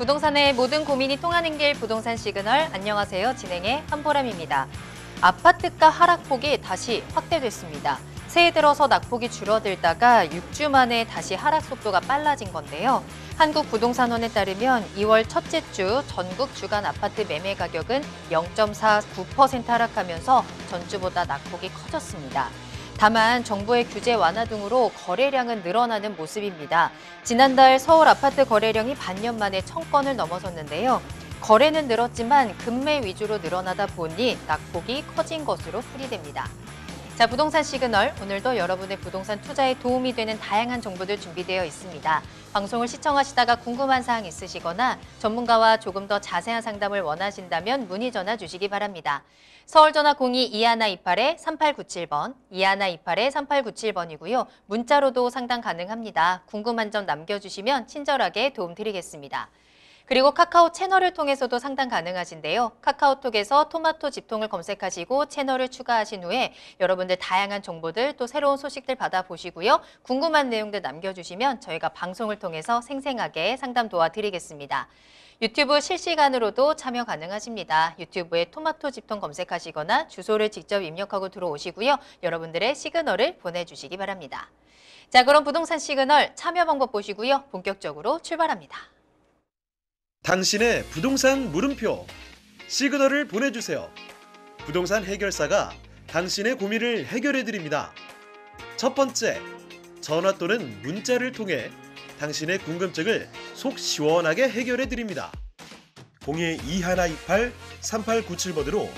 부동산의 모든 고민이 통하는 길 부동산 시그널 안녕하세요. 진행의 한보람입니다. 아파트가 하락폭이 다시 확대됐습니다. 새해 들어서 낙폭이 줄어들다가 6주 만에 다시 하락 속도가 빨라진 건데요. 한국부동산원에 따르면 2월 첫째 주 전국 주간 아파트 매매 가격은 0.49% 하락하면서 전주보다 낙폭이 커졌습니다. 다만 정부의 규제 완화 등으로 거래량은 늘어나는 모습입니다. 지난달 서울 아파트 거래량이 반년 만에 천 건을 넘어섰는데요. 거래는 늘었지만 금매 위주로 늘어나다 보니 낙폭이 커진 것으로 풀이됩니다. 자, 부동산 시그널. 오늘도 여러분의 부동산 투자에 도움이 되는 다양한 정보들 준비되어 있습니다. 방송을 시청하시다가 궁금한 사항 있으시거나 전문가와 조금 더 자세한 상담을 원하신다면 문의 전화 주시기 바랍니다. 서울전화 02-2128-3897번, 2128-3897번이고요. 문자로도 상담 가능합니다. 궁금한 점 남겨주시면 친절하게 도움드리겠습니다. 그리고 카카오 채널을 통해서도 상담 가능하신데요. 카카오톡에서 토마토 집통을 검색하시고 채널을 추가하신 후에 여러분들 다양한 정보들 또 새로운 소식들 받아보시고요. 궁금한 내용들 남겨주시면 저희가 방송을 통해서 생생하게 상담 도와드리겠습니다. 유튜브 실시간으로도 참여 가능하십니다. 유튜브에 토마토 집통 검색하시거나 주소를 직접 입력하고 들어오시고요. 여러분들의 시그널을 보내주시기 바랍니다. 자 그럼 부동산 시그널 참여 방법 보시고요. 본격적으로 출발합니다. 당신의 부동산 물음표 시그널을 보내주세요. 부동산 해결사가 당신의 고민을 해결해드립니다. 첫 번째, 전화 또는 문자를 통해 당신의 궁금증을 속 시원하게 해결해 드립니다. 02-2128-3897번으로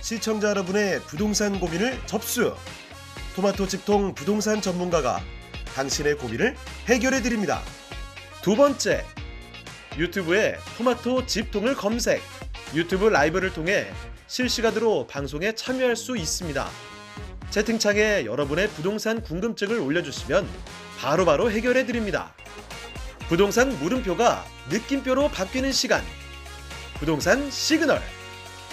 시청자 여러분의 부동산 고민을 접수! 토마토 집통 부동산 전문가가 당신의 고민을 해결해 드립니다. 두 번째, 유튜브에 토마토 집통을 검색, 유튜브 라이브를 통해 실시간으로 방송에 참여할 수 있습니다. 채팅창에 여러분의 부동산 궁금증을 올려주시면 바로바로 바로 해결해드립니다. 부동산 물음표가 느낌표로 바뀌는 시간. 부동산 시그널.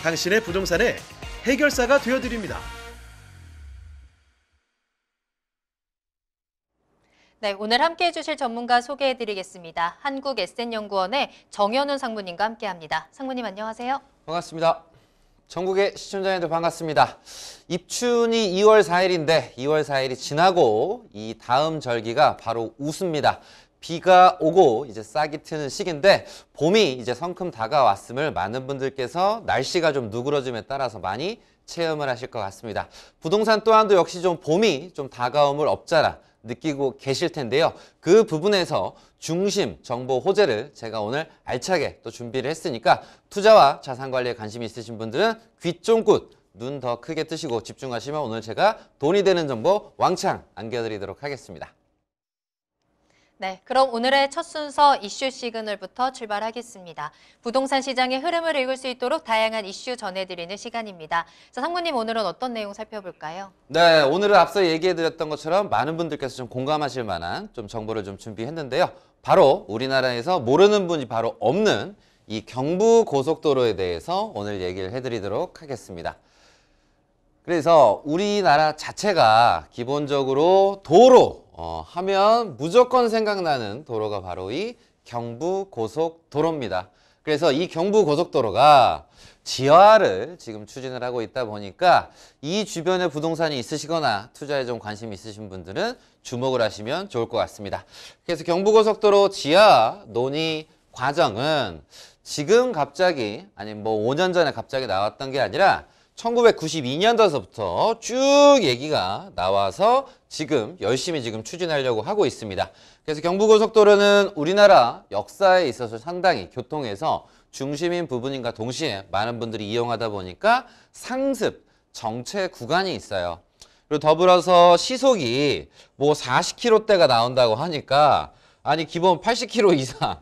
당신의 부동산의 해결사가 되어드립니다. 네, 오늘 함께해 주실 전문가 소개해 드리겠습니다. 한국에센연구원의 정현훈 상무님과 함께합니다. 상무님 안녕하세요. 반갑습니다. 전국의 시청자 님러 반갑습니다. 입춘이 2월 4일인데 2월 4일이 지나고 이 다음 절기가 바로 웃습니다. 비가 오고 이제 싹이 트는 시기인데 봄이 이제 성큼 다가왔음을 많은 분들께서 날씨가 좀 누그러짐에 따라서 많이 체험을 하실 것 같습니다. 부동산 또한도 역시 좀 봄이 좀 다가옴을 없잖아. 느끼고 계실 텐데요. 그 부분에서 중심 정보 호재를 제가 오늘 알차게 또 준비를 했으니까 투자와 자산관리에 관심이 있으신 분들은 귀 쫑긋 눈 더 크게 뜨시고 집중하시면 오늘 제가 돈이 되는 정보 왕창 안겨드리도록 하겠습니다. 네, 그럼 오늘의 첫 순서 이슈 시그널부터 출발하겠습니다. 부동산 시장의 흐름을 읽을 수 있도록 다양한 이슈 전해드리는 시간입니다. 자, 상무님 오늘은 어떤 내용 살펴볼까요? 네, 오늘은 앞서 얘기해드렸던 것처럼 많은 분들께서 좀 공감하실 만한 좀 정보를 좀 준비했는데요. 바로 우리나라에서 모르는 분이 바로 없는 이 경부 고속도로에 대해서 오늘 얘기를 해드리도록 하겠습니다. 그래서 우리나라 자체가 기본적으로 도로 어, 하면 무조건 생각나는 도로가 바로 이 경부고속도로입니다. 그래서 이 경부고속도로가 지하를 지금 추진을 하고 있다 보니까 이 주변에 부동산이 있으시거나 투자에 좀 관심 있으신 분들은 주목을 하시면 좋을 것 같습니다. 그래서 경부고속도로 지하 논의 과정은 지금 갑자기 아니 뭐 5년 전에 갑자기 나왔던 게 아니라 1992년도서부터 쭉 얘기가 나와서 지금 열심히 지금 추진하려고 하고 있습니다. 그래서 경부고속도로는 우리나라 역사에 있어서 상당히 교통에서 중심인 부분인가 동시에 많은 분들이 이용하다 보니까 상습, 정체 구간이 있어요. 그리고 더불어서 시속이 뭐 40km대가 나온다고 하니까 아니 기본 80km 이상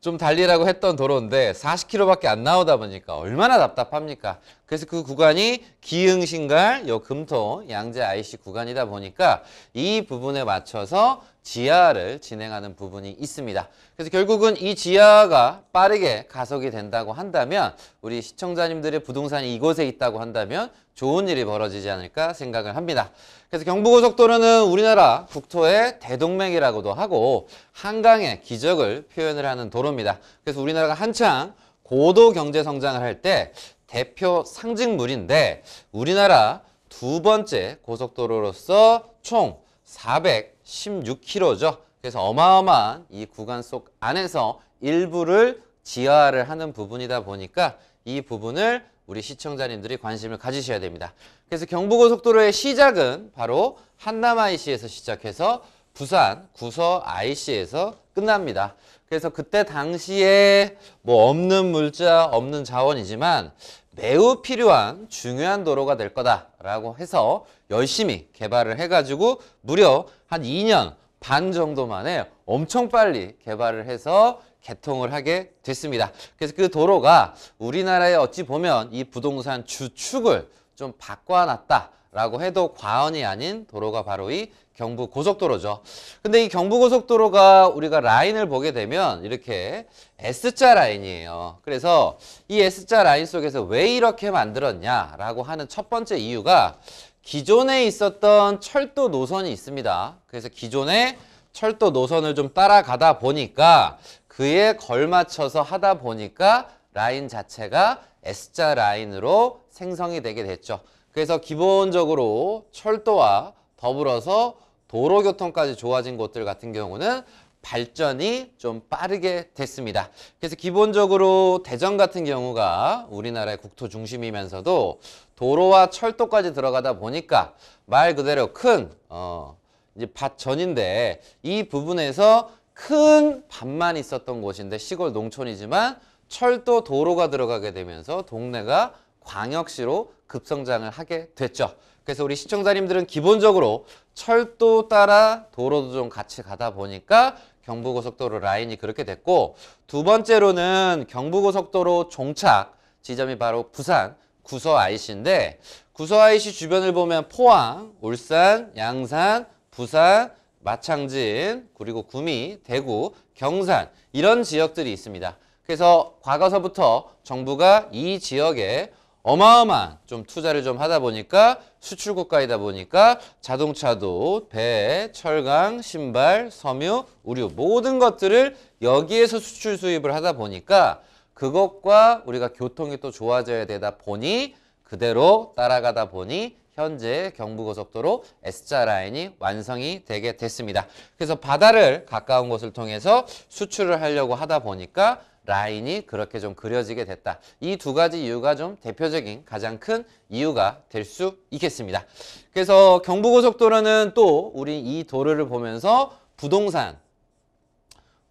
좀 달리라고 했던 도로인데 40km밖에 안 나오다 보니까 얼마나 답답합니까? 그래서 그 구간이 기흥신갈, 요 금토, 양재 IC 구간이다 보니까 이 부분에 맞춰서 지하를 진행하는 부분이 있습니다. 그래서 결국은 이 지하가 빠르게 가속이 된다고 한다면 우리 시청자님들의 부동산이 이곳에 있다고 한다면 좋은 일이 벌어지지 않을까 생각을 합니다. 그래서 경부고속도로는 우리나라 국토의 대동맥이라고도 하고 한강의 기적을 표현을 하는 도로입니다. 그래서 우리나라가 한창 고도 경제 성장을 할 때 대표 상징물인데 우리나라 두 번째 고속도로로서 총 416km죠. 그래서 어마어마한 이 구간 속 안에서 일부를 지하를 하는 부분이다 보니까 이 부분을 우리 시청자님들이 관심을 가지셔야 됩니다. 그래서 경부고속도로의 시작은 바로 한남 IC에서 시작해서 부산 구서 IC에서 끝납니다. 그래서 그때 당시에 뭐 없는 물자, 없는 자원이지만 매우 필요한 중요한 도로가 될 거다라고 해서 열심히 개발을 해가지고 무려 한 2년 반 정도 만에 엄청 빨리 개발을 해서 개통을 하게 됐습니다. 그래서 그 도로가 우리나라에 어찌 보면 이 부동산 주축을 좀 바꿔놨다라고 해도 과언이 아닌 도로가 바로 이 경부 고속도로죠. 근데 이 경부 고속도로가 우리가 라인을 보게 되면 이렇게 S자 라인이에요. 그래서 이 S자 라인 속에서 왜 이렇게 만들었냐라고 하는 첫 번째 이유가 기존에 있었던 철도 노선이 있습니다. 그래서 기존에 철도 노선을 좀 따라가다 보니까 그에 걸맞춰서 하다 보니까 라인 자체가 S자 라인으로 생성이 되게 됐죠. 그래서 기본적으로 철도와 더불어서 도로교통까지 좋아진 곳들 같은 경우는 발전이 좀 빠르게 됐습니다. 그래서 기본적으로 대전 같은 경우가 우리나라의 국토 중심이면서도 도로와 철도까지 들어가다 보니까 말 그대로 큰 어, 이제 밭 전인데 이 부분에서 큰 밭만 있었던 곳인데 시골 농촌이지만 철도 도로가 들어가게 되면서 동네가 광역시로 급성장을 하게 됐죠. 그래서 우리 시청자님들은 기본적으로 철도 따라 도로도 좀 같이 가다 보니까 경부고속도로 라인이 그렇게 됐고 두 번째로는 경부고속도로 종착 지점이 바로 부산 구서 IC인데 구서 IC 주변을 보면 포항, 울산, 양산, 부산, 마창진, 그리고 구미, 대구, 경산 이런 지역들이 있습니다. 그래서 과거서부터 정부가 이 지역에 어마어마한 좀 투자를 좀 하다 보니까 수출 국가이다 보니까 자동차도 배, 철강, 신발, 섬유, 우류 모든 것들을 여기에서 수출 수입을 하다 보니까 그것과 우리가 교통이 또 좋아져야 되다 보니 그대로 따라가다 보니 현재 경부고속도로 S자 라인이 완성이 되게 됐습니다. 그래서 바다를 가까운 곳을 통해서 수출을 하려고 하다 보니까 라인이 그렇게 좀 그려지게 됐다. 이 두 가지 이유가 좀 대표적인 가장 큰 이유가 될 수 있겠습니다. 그래서 경부고속도로는 또 우리 이 도로를 보면서 부동산,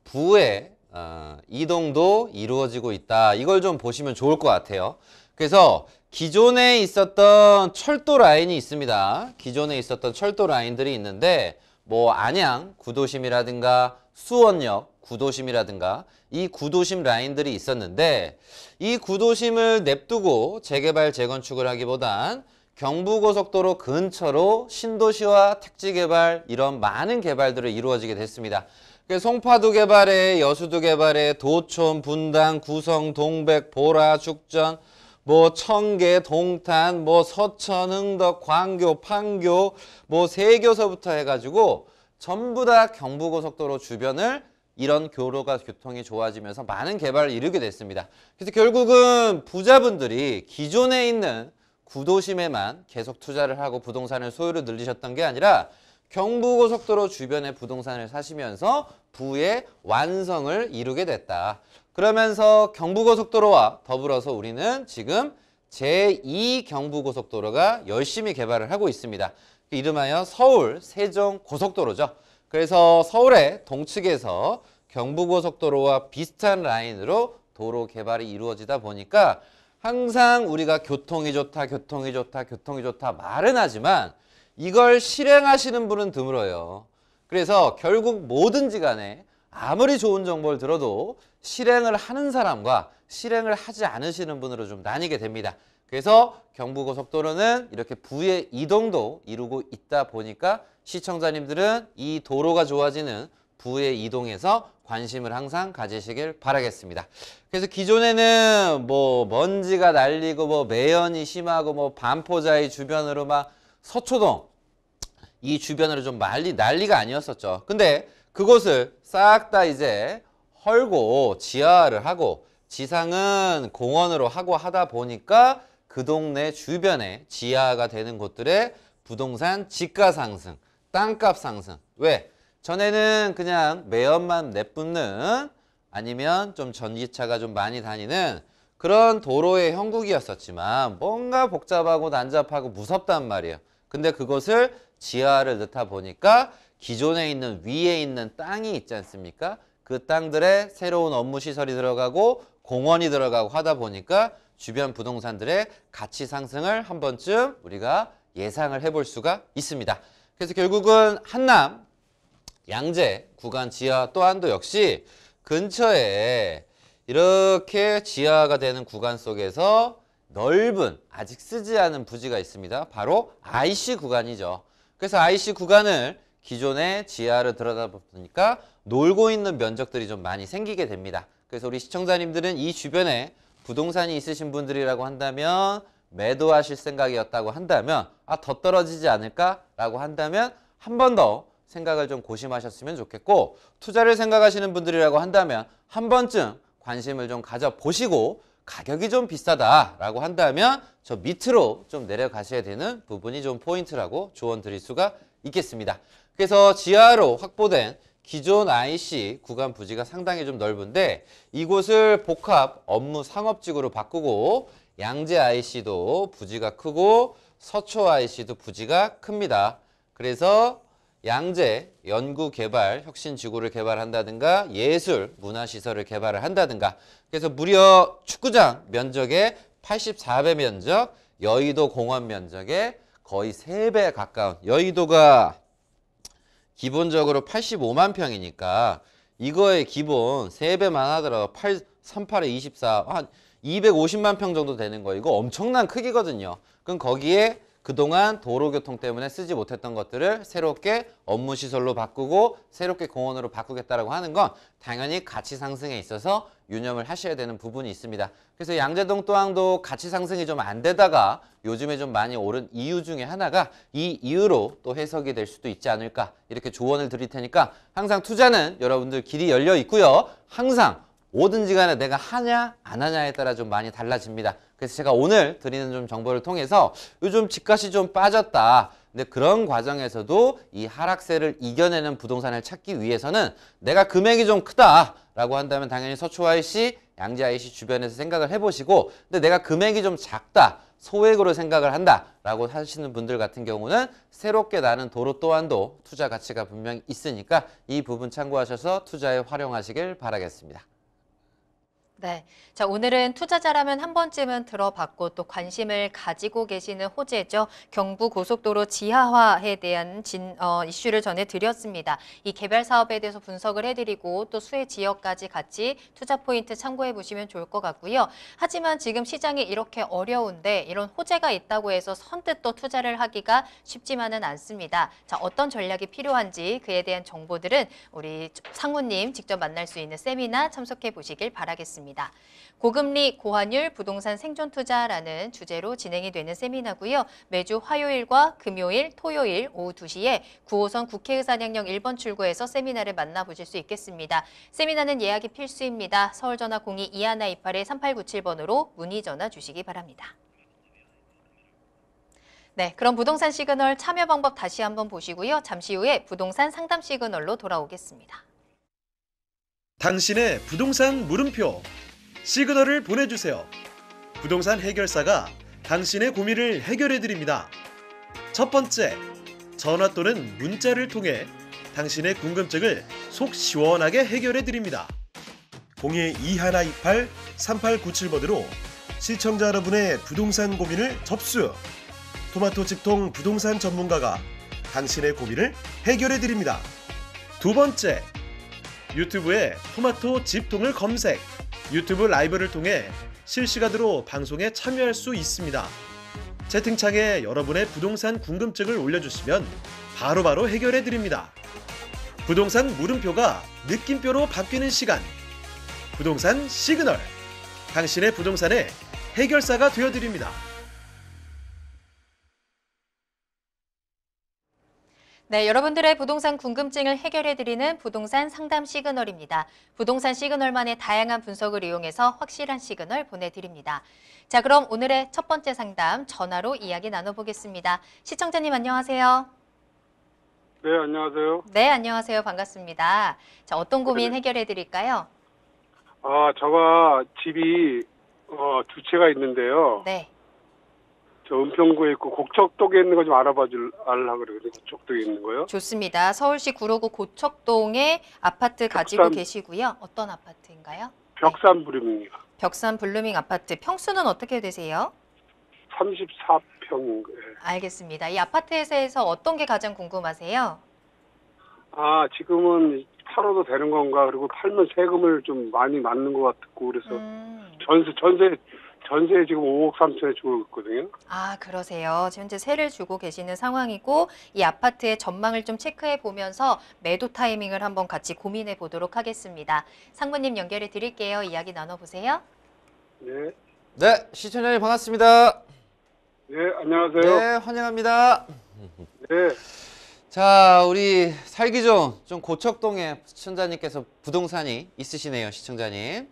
부의 아, 이동도 이루어지고 있다. 이걸 좀 보시면 좋을 것 같아요. 그래서 기존에 있었던 철도 라인이 있습니다. 기존에 있었던 철도 라인들이 있는데 뭐 안양, 구도심이라든가 수원역, 구도심이라든가 이 구도심 라인들이 있었는데 이 구도심을 냅두고 재개발, 재건축을 하기보단 경부고속도로 근처로 신도시와 택지개발 이런 많은 개발들을 이루어지게 됐습니다. 그 송파도 개발에 여수도 개발에 도촌, 분당, 구성, 동백, 보라, 죽전 뭐 청계, 동탄, 뭐 서천, 흥덕, 광교, 판교 뭐 세교서부터 해가지고 전부 다 경부고속도로 주변을 이런 교로가 교통이 좋아지면서 많은 개발을 이루게 됐습니다. 그래서 결국은 부자분들이 기존에 있는 구도심에만 계속 투자를 하고 부동산을 소유를 늘리셨던 게 아니라 경부고속도로 주변의 부동산을 사시면서 부의 완성을 이루게 됐다. 그러면서 경부고속도로와 더불어서 우리는 지금 제2경부고속도로가 열심히 개발을 하고 있습니다. 이름하여 서울 세종고속도로죠. 그래서 서울의 동측에서 경부고속도로와 비슷한 라인으로 도로 개발이 이루어지다 보니까 항상 우리가 교통이 좋다, 교통이 좋다, 교통이 좋다 말은 하지만 이걸 실행하시는 분은 드물어요. 그래서 결국 뭐든지 간에 아무리 좋은 정보를 들어도 실행을 하는 사람과 실행을 하지 않으시는 분으로 좀 나뉘게 됩니다. 그래서 경부고속도로는 이렇게 부의 이동도 이루고 있다 보니까 시청자님들은 이 도로가 좋아지는 부의 이동에서 관심을 항상 가지시길 바라겠습니다. 그래서 기존에는 뭐 먼지가 날리고 뭐 매연이 심하고 뭐 반포자의 주변으로 막 서초동 이 주변으로 좀 난리, 난리가 아니었었죠. 근데 그곳을 싹 다 이제 헐고 지하를 하고 지상은 공원으로 하고 하다 보니까 그 동네 주변에 지하가 되는 곳들의 부동산 지가 상승, 땅값 상승. 왜? 전에는 그냥 매연만 내뿜는 아니면 좀 전기차가 좀 많이 다니는 그런 도로의 형국이었었지만 뭔가 복잡하고 난잡하고 무섭단 말이에요. 근데 그것을 지하를 넣다 보니까 기존에 있는 위에 있는 땅이 있지 않습니까? 그 땅들에 새로운 업무 시설이 들어가고 공원이 들어가고 하다 보니까 주변 부동산들의 가치 상승을 한 번쯤 우리가 예상을 해볼 수가 있습니다. 그래서 결국은 한남, 양재 구간 지하 또한도 역시 근처에 이렇게 지하가 되는 구간 속에서 넓은 아직 쓰지 않은 부지가 있습니다. 바로 IC 구간이죠. 그래서 IC 구간을 기존의 지하로 들여다보니까 놀고 있는 면적들이 좀 많이 생기게 됩니다. 그래서 우리 시청자님들은 이 주변에 부동산이 있으신 분들이라고 한다면 매도하실 생각이었다고 한다면 아 더 떨어지지 않을까라고 한다면 한 번 더 생각을 좀 고심하셨으면 좋겠고 투자를 생각하시는 분들이라고 한다면 한 번쯤 관심을 좀 가져보시고 가격이 좀 비싸다라고 한다면 저 밑으로 좀 내려가셔야 되는 부분이 좀 포인트라고 조언 드릴 수가 있겠습니다. 그래서 지하로 확보된 기존 IC 구간 부지가 상당히 좀 넓은데 이곳을 복합 업무 상업지구로 바꾸고 양재 IC도 부지가 크고 서초 IC도 부지가 큽니다. 그래서 양재 연구개발 혁신지구를 개발한다든가 예술 문화시설을 개발을 한다든가 그래서 무려 축구장 면적의 84배 면적, 여의도 공원 면적의 거의 3배 가까운 여의도가 기본적으로 85만 평이니까 이거의 기본 3배만 하더라도 8, 38에 24, 한 250만 평 정도 되는 거 이거 엄청난 크기거든요. 그럼 거기에 그동안 도로교통 때문에 쓰지 못했던 것들을 새롭게 업무시설로 바꾸고 새롭게 공원으로 바꾸겠다라고 하는 건 당연히 가치 상승에 있어서 유념을 하셔야 되는 부분이 있습니다. 그래서 양재동 또항도 가치 상승이 좀 안 되다가 요즘에 좀 많이 오른 이유 중에 하나가 이 이유로 또 해석이 될 수도 있지 않을까 이렇게 조언을 드릴 테니까 항상 투자는 여러분들 길이 열려 있고요. 항상 오든지 간에 내가 하냐 안 하냐에 따라 좀 많이 달라집니다. 그래서 제가 오늘 드리는 좀 정보를 통해서 요즘 집값이 좀 빠졌다. 근데 그런 과정에서도 이 하락세를 이겨내는 부동산을 찾기 위해서는 내가 금액이 좀 크다라고 한다면 당연히 서초 IC, 양지 IC 주변에서 생각을 해보시고 근데 내가 금액이 좀 작다. 소액으로 생각을 한다라고 하시는 분들 같은 경우는 새롭게 나는 도로 또한도 투자 가치가 분명히 있으니까 이 부분 참고하셔서 투자에 활용하시길 바라겠습니다. 네. 자, 오늘은 투자자라면 한 번쯤은 들어봤고 또 관심을 가지고 계시는 호재죠. 경부 고속도로 지하화에 대한 진, 어, 이슈를 전해드렸습니다. 이개별 사업에 대해서 분석을 해드리고 또 수혜 지역까지 같이 투자 포인트 참고해 보시면 좋을 것 같고요. 하지만 지금 시장이 이렇게 어려운데 이런 호재가 있다고 해서 선뜻 또 투자를 하기가 쉽지만은 않습니다. 자, 어떤 전략이 필요한지 그에 대한 정보들은 우리 상무님 직접 만날 수 있는 세미나 참석해 보시길 바라겠습니다. 있습니다. 고금리, 고환율, 부동산 생존 투자라는 주제로 진행이 되는 세미나고요. 매주 화요일과 금요일, 토요일 오후 2시에 9호선 국회의사당역 1번 출구에서 세미나를 만나보실 수 있겠습니다. 세미나는 예약이 필수입니다. 서울전화 02-2128-3897번으로 문의 전화 주시기 바랍니다. 네, 그럼 부동산 시그널 참여 방법 다시 한번 보시고요. 잠시 후에 부동산 상담 시그널로 돌아오겠습니다. 당신의 부동산 물음표 시그널을 보내주세요. 부동산 해결사가 당신의 고민을 해결해드립니다. 첫 번째, 전화 또는 문자를 통해 당신의 궁금증을 속 시원하게 해결해드립니다. 02-2128-3897번으로 시청자 여러분의 부동산 고민을 접수! 토마토 직통 부동산 전문가가 당신의 고민을 해결해드립니다. 두 번째, 유튜브에 토마토 집통을 검색 유튜브 라이브를 통해 실시간으로 방송에 참여할 수 있습니다. 채팅창에 여러분의 부동산 궁금증을 올려주시면 바로바로 바로 해결해드립니다. 부동산 물음표가 느낌표로 바뀌는 시간. 부동산 시그널. 당신의 부동산의 해결사가 되어드립니다. 네, 여러분들의 부동산 궁금증을 해결해드리는 부동산 상담 시그널입니다. 부동산 시그널만의 다양한 분석을 이용해서 확실한 시그널 보내드립니다. 자, 그럼 오늘의 첫 번째 상담 전화로 이야기 나눠보겠습니다. 시청자님 안녕하세요. 네, 안녕하세요. 네, 안녕하세요. 반갑습니다. 자, 어떤 고민 네. 네. 해결해드릴까요? 아, 저가 집이 어, 두 채가 있는데요. 네. 저 은평구에 있고 곡척동에 있는 거 좀 알아봐 줄 알라 그러거든요. 곡척동에 있는 거요. 좋습니다. 서울시 구로구 고척동에 아파트 가지고 벽산. 계시고요. 어떤 아파트인가요? 벽산 부림입니다. 네. 벽산 블루밍 아파트 평수는 어떻게 되세요? 3 4평 예. 알겠습니다. 이 아파트 에서 어떤 게 가장 궁금하세요? 아 지금은 팔아도 되는 건가 그리고 팔면 세금을 좀 많이 맞는 것 같고 그래서 음, 전세 전세 전세 지금 5억 3천에 주고 있거든요. 아, 그러세요. 현재 세를 주고 계시는 상황이고 이 아파트의 전망을 좀 체크해 보면서 매도 타이밍을 한번 같이 고민해 보도록 하겠습니다. 상무님 연결해 드릴게요. 이야기 나눠 보세요. 네. 네, 시청자님 반갑습니다. 네, 안녕하세요. 네, 환영합니다. 네. 자, 우리 살기 좋은 좀 고척동에 시청자님께서 부동산이 있으시네요, 시청자님.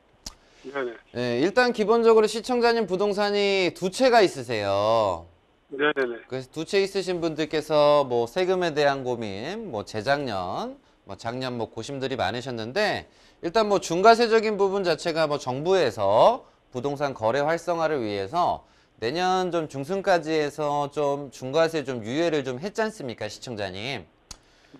네네. 네, 일단 기본적으로 시청자님 부동산이 두 채가 있으세요. 네네네. 그래서 두 채 있으신 분들께서 뭐 세금에 대한 고민, 뭐 재작년, 뭐 작년 뭐 고심들이 많으셨는데 일단 뭐 중과세적인 부분 자체가 뭐 정부에서 부동산 거래 활성화를 위해서 내년 좀 중순까지 해서 좀 중과세 좀 유예를 좀 했지 않습니까 시청자님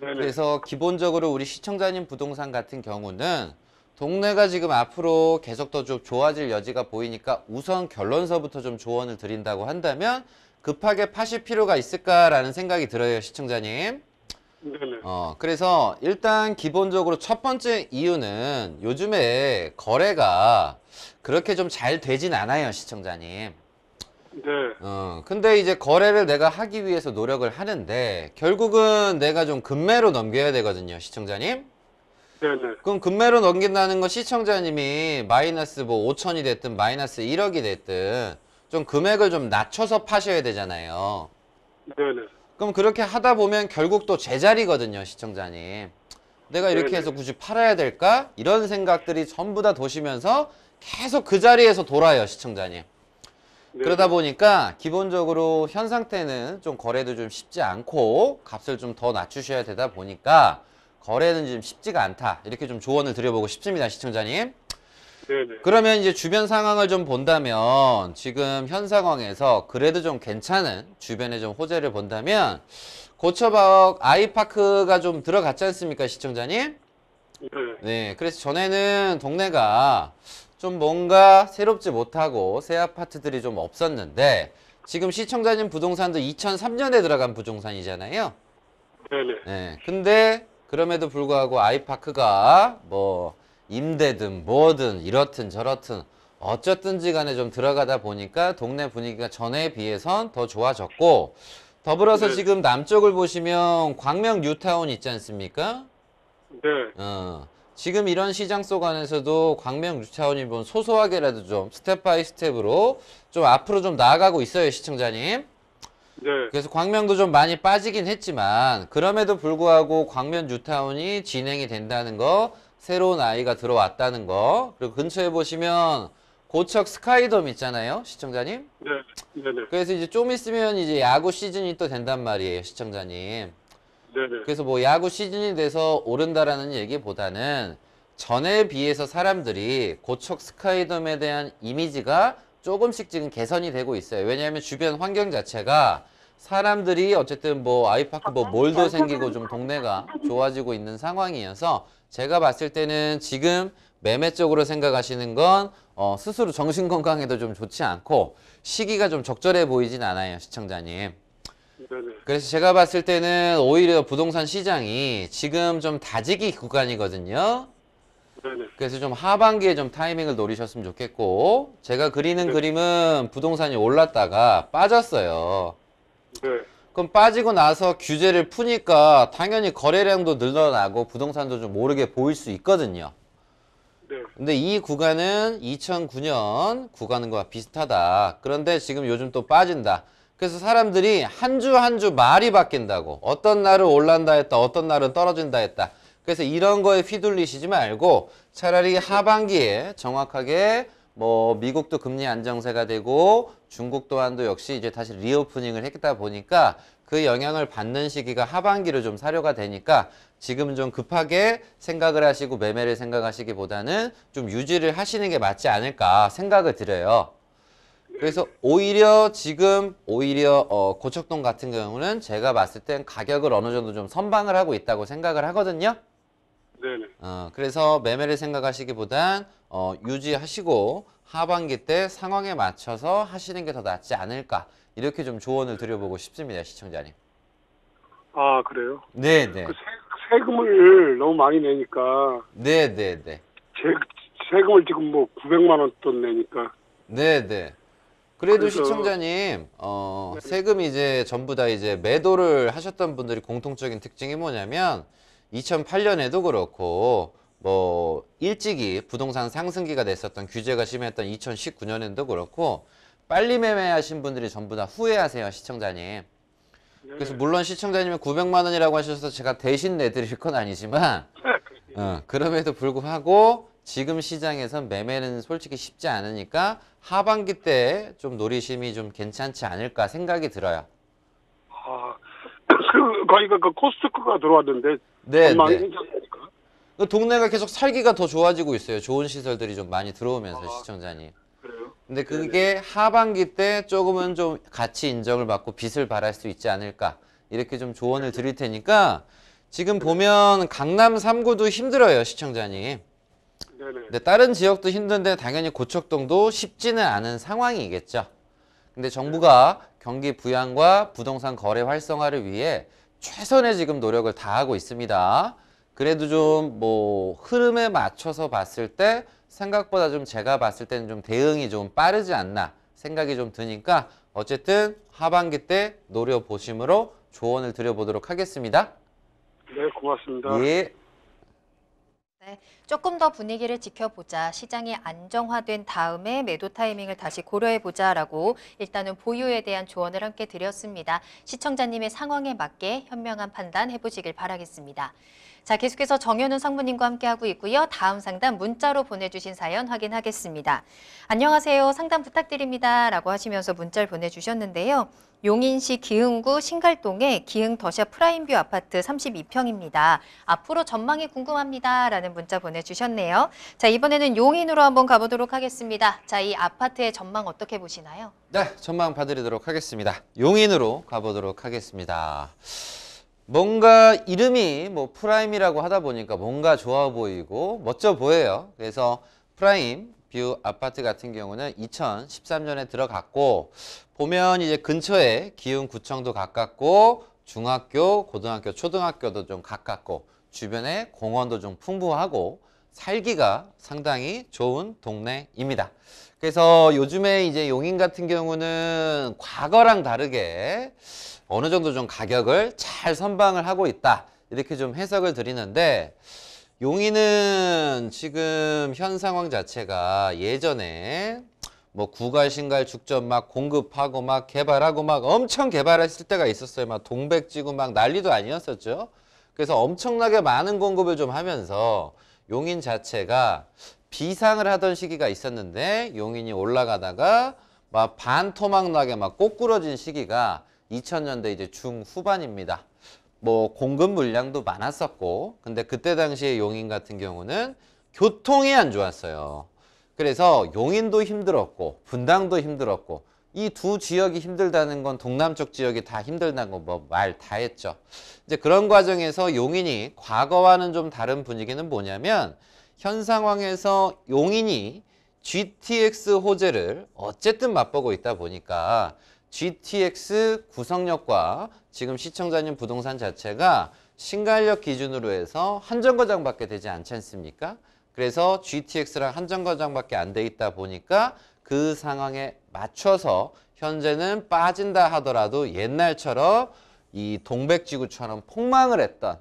네네. 그래서 기본적으로 우리 시청자님 부동산 같은 경우는 동네가 지금 앞으로 계속 더좀 좋아질 여지가 보이니까 우선 결론서부터 좀 조언을 드린다고 한다면 급하게 파실 필요가 있을까라는 생각이 들어요 시청자님 네네. 어, 그래서 일단 기본적으로 첫 번째 이유는 요즘에 거래가 그렇게 좀 잘 되진 않아요 시청자님 네. 어, 근데 이제 거래를 내가 하기 위해서 노력을 하는데 결국은 내가 좀 금매로 넘겨야 되거든요 시청자님 네네. 그럼 금매로 넘긴다는 건 시청자님이 마이너스 뭐 5천이 됐든 마이너스 1억이 됐든 좀 금액을 좀 낮춰서 파셔야 되잖아요. 네네. 그럼 그렇게 하다 보면 결국 또 제자리거든요, 시청자님. 내가 이렇게 네네. 해서 굳이 팔아야 될까? 이런 생각들이 전부 다 도시면서 계속 그 자리에서 돌아요, 시청자님. 네네. 그러다 보니까 기본적으로 현 상태는 좀 거래도 좀 쉽지 않고 값을 좀 더 낮추셔야 되다 보니까 거래는 좀 쉽지가 않다. 이렇게 좀 조언을 드려보고 싶습니다, 시청자님. 네네. 그러면 이제 주변 상황을 좀 본다면 지금 현 상황에서 그래도 좀 괜찮은 주변에 좀 호재를 본다면 고쳐박 아이파크가 좀 들어갔지 않습니까 시청자님? 네. 네. 그래서 전에는 동네가 좀 뭔가 새롭지 못하고 새 아파트들이 좀 없었는데 지금 시청자님 부동산도 2003년에 들어간 부동산이잖아요. 네네. 네. 근데 그럼에도 불구하고 아이파크가 뭐 임대든 뭐든 이렇든 저렇든 어쨌든지 간에 좀 들어가다 보니까 동네 분위기가 전에 비해선 더 좋아졌고 더불어서 네. 지금 남쪽을 보시면 광명 뉴타운 있지 않습니까? 네. 어, 지금 이런 시장 속 안에서도 광명 뉴타운이 뭐 소소하게라도 좀 스텝 바이 스텝으로 좀 앞으로 좀 나아가고 있어요 시청자님. 네. 그래서 광명도 좀 많이 빠지긴 했지만 그럼에도 불구하고 광면 뉴타운이 진행이 된다는 거 새로운 아이가 들어왔다는 거 그리고 근처에 보시면 고척 스카이돔 있잖아요 시청자님 네. 네, 네, 그래서 이제 좀 있으면 이제 야구 시즌이 또 된단 말이에요 시청자님 네, 네. 그래서 뭐 야구 시즌이 돼서 오른다라는 얘기보다는 전에 비해서 사람들이 고척 스카이돔에 대한 이미지가 조금씩 지금 개선이 되고 있어요. 왜냐하면 주변 환경 자체가 사람들이 어쨌든 뭐 아이파크 뭐 아, 몰도 생기고 좀 동네가 좋아지고 있는 상황이어서 제가 봤을 때는 지금 매매 쪽으로 생각하시는 건 어, 스스로 정신 건강에도 좀 좋지 않고 시기가 좀 적절해 보이진 않아요 시청자님 그래서 제가 봤을 때는 오히려 부동산 시장이 지금 좀 다지기 구간이거든요 네네. 그래서 좀 하반기에 좀 타이밍을 노리셨으면 좋겠고 제가 그리는 네. 그림은 부동산이 올랐다가 빠졌어요. 네. 그럼 빠지고 나서 규제를 푸니까 당연히 거래량도 늘어나고 부동산도 좀모르게 보일 수 있거든요. 네. 근데 이 구간은 2009년 구간과 비슷하다. 그런데 지금 요즘 또 빠진다. 그래서 사람들이 한 주 한 주 말이 바뀐다고 어떤 날은 올란다 했다 어떤 날은 떨어진다 했다 그래서 이런 거에 휘둘리시지 말고 차라리 네. 하반기에 정확하게 뭐 미국도 금리 안정세가 되고 중국 도한도 역시 이제 다시 리오프닝을 했다 보니까 그 영향을 받는 시기가 하반기로 좀 사료가 되니까 지금 좀 급하게 생각을 하시고 매매를 생각하시기보다는 좀 유지를 하시는 게 맞지 않을까 생각을 드려요. 그래서 오히려 지금 오히려 어 고척동 같은 경우는 제가 봤을 땐 가격을 어느 정도 좀 선방을 하고 있다고 생각을 하거든요. 네네. 어, 그래서 매매를 생각하시기보단 어, 유지하시고 하반기 때 상황에 맞춰서 하시는 게 더 낫지 않을까 이렇게 좀 조언을 드려보고 싶습니다 시청자님. 아 그래요? 네네. 네. 그 세, 금을 너무 많이 내니까. 네네네. 네, 네. 제, 세금을 지금 뭐 900만 원돈 내니까. 네네. 그래도 그래서... 시청자님 어, 세금 이제 전부 다 이제 매도를 하셨던 분들이 공통적인 특징이 뭐냐면 2008년에도 그렇고 뭐 일찍이 부동산 상승기가 됐었던 규제가 심했던 2019년에도 그렇고 빨리 매매하신 분들이 전부 다 후회하세요 시청자님 그래서 네. 물론 시청자님이 900만 원이라고 하셔서 제가 대신 내드릴 건 아니지만 어, 그럼에도 불구하고 지금 시장에선 매매는 솔직히 쉽지 않으니까 하반기 때 좀 노리심이 좀 괜찮지 않을까 생각이 들어요. 아, 그, 거기까그 코스트코가 들어왔는데 네, 네. 그 동네가 계속 살기가 더 좋아지고 있어요. 좋은 시설들이 좀 많이 들어오면서 아, 시청자님. 그래요? 근데 그게 네네. 하반기 때 조금은 좀 같이 인정을 받고 빚을 발할 수 있지 않을까 이렇게 좀 조언을 네. 드릴 테니까 지금 보면 강남 3구도 힘들어요 시청자님. 네네. 다른 지역도 힘든데 당연히 고척동도 쉽지는 않은 상황이겠죠. 근데 정부가 네. 경기 부양과 부동산 거래 활성화를 위해 최선의 지금 노력을 다하고 있습니다. 그래도 좀 뭐 흐름에 맞춰서 봤을 때 생각보다 좀 제가 봤을 때는 좀 대응이 좀 빠르지 않나 생각이 좀 드니까 어쨌든 하반기 때 노려보심으로 조언을 드려보도록 하겠습니다. 네, 고맙습니다. 예. 네, 조금 더 분위기를 지켜보자. 시장이 안정화된 다음에 매도 타이밍을 다시 고려해보자라고 일단은 보유에 대한 조언을 함께 드렸습니다. 시청자님의 상황에 맞게 현명한 판단 해보시길 바라겠습니다. 자, 계속해서 정현우 상무님과 함께하고 있고요. 다음 상담 문자로 보내주신 사연 확인하겠습니다. 안녕하세요. 상담 부탁드립니다. 라고 하시면서 문자를 보내주셨는데요. 용인시 기흥구 신갈동의 기흥 더샵 프라임뷰 아파트 32평입니다. 앞으로 전망이 궁금합니다. 라는 문자 보내주셨네요. 자, 이번에는 용인으로 한번 가보도록 하겠습니다. 자, 이 아파트의 전망 어떻게 보시나요? 네, 전망 봐드리도록 하겠습니다. 용인으로 가보도록 하겠습니다. 뭔가 이름이 뭐 프라임이라고 하다 보니까 뭔가 좋아 보이고 멋져 보여요. 그래서 프라임 뷰 아파트 같은 경우는 2013년에 들어갔고 보면 이제 근처에 기흥구청도 가깝고 중학교, 고등학교, 초등학교도 좀 가깝고 주변에 공원도 좀 풍부하고 살기가 상당히 좋은 동네입니다. 그래서 요즘에 이제 용인 같은 경우는 과거랑 다르게 어느 정도 좀 가격을 잘 선방을 하고 있다. 이렇게 좀 해석을 드리는데 용인은 지금 현 상황 자체가 예전에 뭐 구갈 신갈 축전 막 공급하고 막 개발하고 막 엄청 개발했을 때가 있었어요. 막 동백지구 막 난리도 아니었었죠. 그래서 엄청나게 많은 공급을 좀 하면서 용인 자체가 비상을 하던 시기가 있었는데 용인이 올라가다가 막 반토막나게 막 꼬꾸러진 시기가 2000년대 이제 중후반입니다. 뭐 공급 물량도 많았었고 근데 그때 당시에 용인 같은 경우는 교통이 안 좋았어요. 그래서 용인도 힘들었고 분당도 힘들었고 이 두 지역이 힘들다는 건 동남쪽 지역이 다 힘들다는 건뭐말 다 했죠. 이제 그런 과정에서 용인이 과거와는 좀 다른 분위기는 뭐냐면 현 상황에서 용인이 GTX 호재를 어쨌든 맛보고 있다 보니까 GTX 구성력과 지금 시청자님 부동산 자체가 신가력 기준으로 해서 한정거장밖에 되지 않지 않습니까? 그래서 GTX랑 한정거장밖에 안 돼 있다 보니까 그 상황에 맞춰서 현재는 빠진다 하더라도 옛날처럼 이 동백지구처럼 폭망을 했던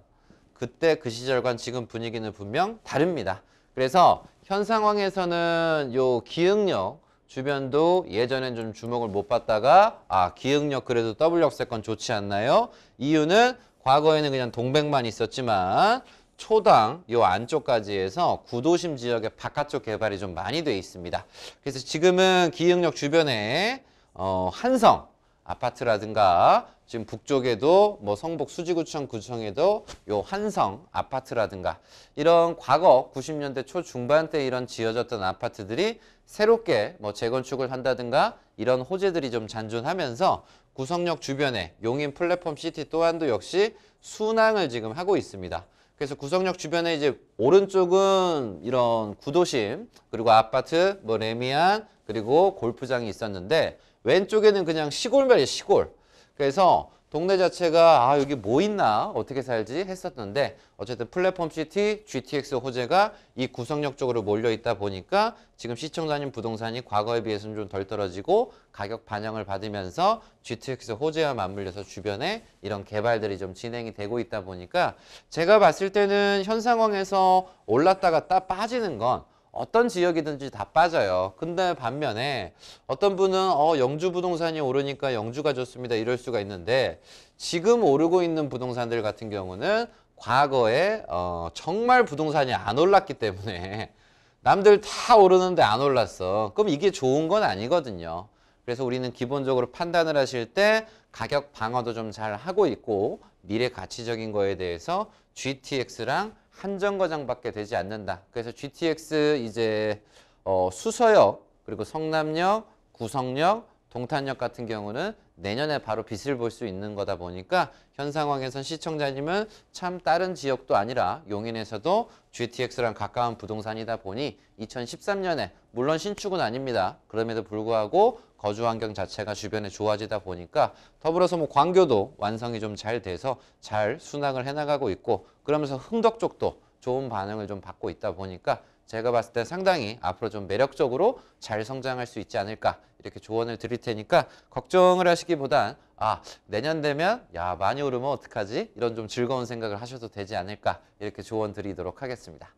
그때 그 시절과 지금 분위기는 분명 다릅니다. 그래서 현 상황에서는 요 기흥역 주변도 예전엔 좀 주목을 못 받다가 아 기흥역 그래도 더블 역세권 좋지 않나요? 이유는 과거에는 그냥 동백만 있었지만 초당 요 안쪽까지 해서 구도심 지역의 바깥쪽 개발이 좀 많이 돼 있습니다. 그래서 지금은 기흥역 주변에 어, 한성 아파트라든가 지금 북쪽에도 뭐 성북 수지구청 구청에도 요 한성 아파트라든가 이런 과거 90년대 초중반 때 이런 지어졌던 아파트들이 새롭게 뭐 재건축을 한다든가 이런 호재들이 좀 잔존하면서 구성역 주변에 용인 플랫폼 시티 또한도 역시 순항을 지금 하고 있습니다. 그래서 구성역 주변에 이제 오른쪽은 이런 구도심 그리고 아파트 뭐 레미안 그리고 골프장이 있었는데 왼쪽에는 그냥 시골말이에요 시골 그래서 동네 자체가 아 여기 뭐 있나 어떻게 살지 했었는데 어쨌든 플랫폼 시티 GTX 호재가 이 구성역 쪽으로 몰려있다 보니까 지금 시청자님 부동산이 과거에 비해서는 좀 덜 떨어지고 가격 반영을 받으면서 GTX 호재와 맞물려서 주변에 이런 개발들이 좀 진행이 되고 있다 보니까 제가 봤을 때는 현 상황에서 올랐다가 딱 빠지는 건 어떤 지역이든지 다 빠져요. 근데 반면에 어떤 분은 어, 영주 부동산이 오르니까 영주가 좋습니다. 이럴 수가 있는데 지금 오르고 있는 부동산들 같은 경우는 과거에 어, 정말 부동산이 안 올랐기 때문에 남들 다 오르는데 안 올랐어. 그럼 이게 좋은 건 아니거든요. 그래서 우리는 기본적으로 판단을 하실 때 가격 방어도 좀 잘 하고 있고 미래 가치적인 거에 대해서 GTX랑 한정 거장밖에 되지 않는다. 그래서 GTX 이제 어, 수서역 그리고 성남역, 구성역, 동탄역 같은 경우는 내년에 바로 빛을 볼 수 있는 거다 보니까 현 상황에선 시청자님은 참 다른 지역도 아니라 용인에서도 GTX랑 가까운 부동산이다 보니 2013년에 물론 신축은 아닙니다. 그럼에도 불구하고 거주 환경 자체가 주변에 좋아지다 보니까 더불어서 뭐 광교도 완성이 좀 잘 돼서 잘 순항을 해나가고 있고 그러면서 흥덕 쪽도 좋은 반응을 좀 받고 있다 보니까 제가 봤을 때 상당히 앞으로 좀 매력적으로 잘 성장할 수 있지 않을까 이렇게 조언을 드릴 테니까 걱정을 하시기보단 아 내년 되면 야 많이 오르면 어떡하지 이런 좀 즐거운 생각을 하셔도 되지 않을까 이렇게 조언 드리도록 하겠습니다.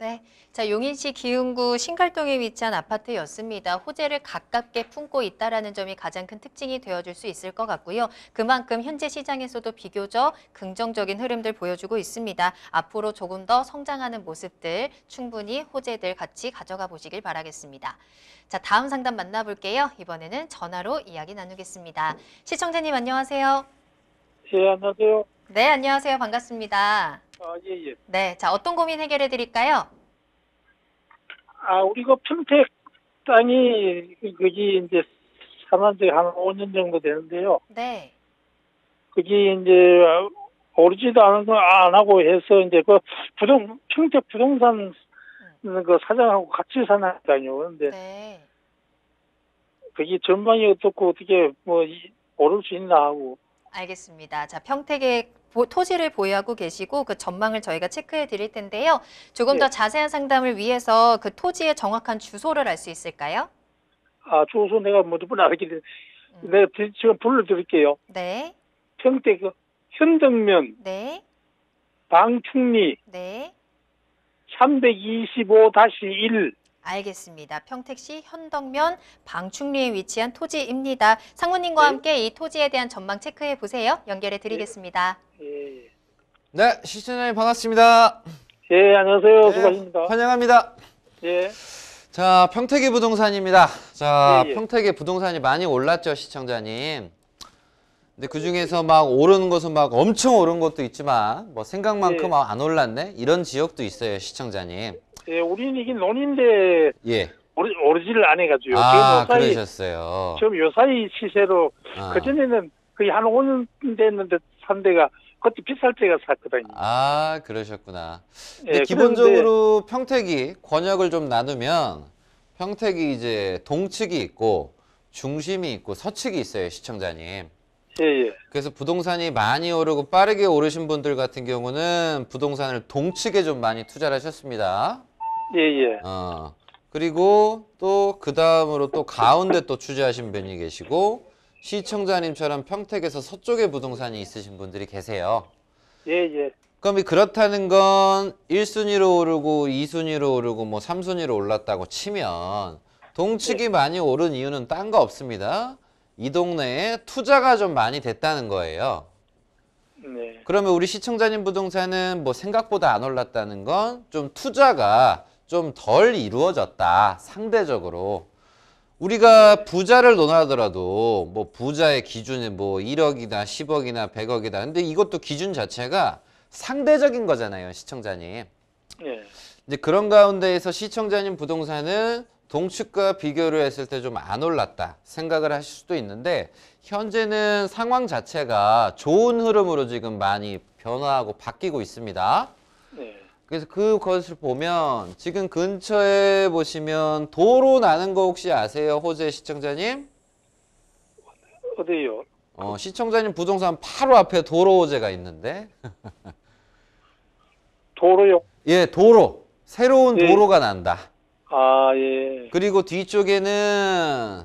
네. 자, 용인시 기흥구 신갈동에 위치한 아파트였습니다. 호재를 가깝게 품고 있다는 점이 가장 큰 특징이 되어줄 수 있을 것 같고요. 그만큼 현재 시장에서도 비교적 긍정적인 흐름들 보여주고 있습니다. 앞으로 조금 더 성장하는 모습들 충분히 호재들 같이 가져가 보시길 바라겠습니다. 자, 다음 상담 만나볼게요. 이번에는 전화로 이야기 나누겠습니다. 시청자님 안녕하세요. 네, 안녕하세요. 네, 안녕하세요. 반갑습니다. 아, 예, 예. 네, 자, 어떤 고민 해결해 드릴까요? 아, 우리 그 평택 땅이 그게 이제 산한 지한 5년 정도 되는데요. 네. 그게 이제 오르지도 않은 거 안 하고 해서 이제 그 부동 평택 부동산 음. 그 사장하고 같이 사는 땅이요. 근데 네. 그게 전망이 어떻고 어떻게 뭐 오를 수 있나 하고. 알겠습니다. 자, 평택에 토지를 보유하고 계시고 그 전망을 저희가 체크해 드릴 텐데요. 조금 네. 더 자세한 상담을 위해서 그 토지의 정확한 주소를 알 수 있을까요? 아, 주소 내가 뭐두번 알겠를 음. 내가 네, 지금 불러드릴게요. 네. 평택 그 현덕면 네. 방충리. 네. 325-1 알겠습니다. 평택시 현덕면 방충리에 위치한 토지입니다. 상무님과 네. 함께 이 토지에 대한 전망 체크해 보세요. 연결해 드리겠습니다. 예. 예, 예. 네, 시청자님 반갑습니다. 예, 안녕하세요. 네, 수고하십니다. 환영합니다. 예. 자, 평택의 부동산입니다. 자, 예, 예. 평택의 부동산이 많이 올랐죠, 시청자님. 근데 그 중에서 막 오르는 것은 막 엄청 오른 것도 있지만 뭐 생각만큼 예. 안 올랐네 이런 지역도 있어요, 시청자님. 예, 우리는 이게 논인데 예. 오르, 오르지를 안 해가지고요. 아, 요 사이, 그러셨어요. 지금 요 사이 시세로 아. 그전에는 거의 한 5년 됐는데 산 데가 그것도 비쌀 때가 샀거든요. 아, 그러셨구나. 예, 기본적으로 평택이 권역을 좀 나누면 평택이 이제 동측이 있고 중심이 있고 서측이 있어요, 시청자님. 예, 예. 그래서 부동산이 많이 오르고 빠르게 오르신 분들 같은 경우는 부동산을 동측에 좀 많이 투자를 하셨습니다. 예, 예. 어. 그리고 또 그 다음으로 또 가운데 또 취재하신 분이 계시고 시청자님처럼 평택에서 서쪽에 부동산이 있으신 분들이 계세요. 예, 예. 그럼 이 그렇다는 건 1순위로 오르고 2순위로 오르고 뭐 3순위로 올랐다고 치면 동측이 예. 많이 오른 이유는 딴 거 없습니다. 이 동네에 투자가 좀 많이 됐다는 거예요. 네. 그러면 우리 시청자님 부동산은 뭐 생각보다 안 올랐다는 건 좀 투자가 좀덜 이루어졌다. 상대적으로. 우리가 부자를 논하더라도 뭐 부자의 기준이 뭐 1억이나 10억이나 100억이다. 근데 이것도 기준 자체가 상대적인 거잖아요, 시청자님. 네. 이제 그런 가운데에서 시청자님 부동산은 동축과 비교를 했을 때 좀 안 올랐다 생각을 하실 수도 있는데 현재는 상황 자체가 좋은 흐름으로 지금 많이 변화하고 바뀌고 있습니다. 네. 그래서 그것을 보면 지금 근처에 보시면 도로 나는 거 혹시 아세요? 호재 시청자님? 어디요? 어, 시청자님 부동산 바로 앞에 도로 호재가 있는데. 도로요? 예, 도로. 새로운 네. 도로가 난다. 아, 예. 그리고 뒤쪽에는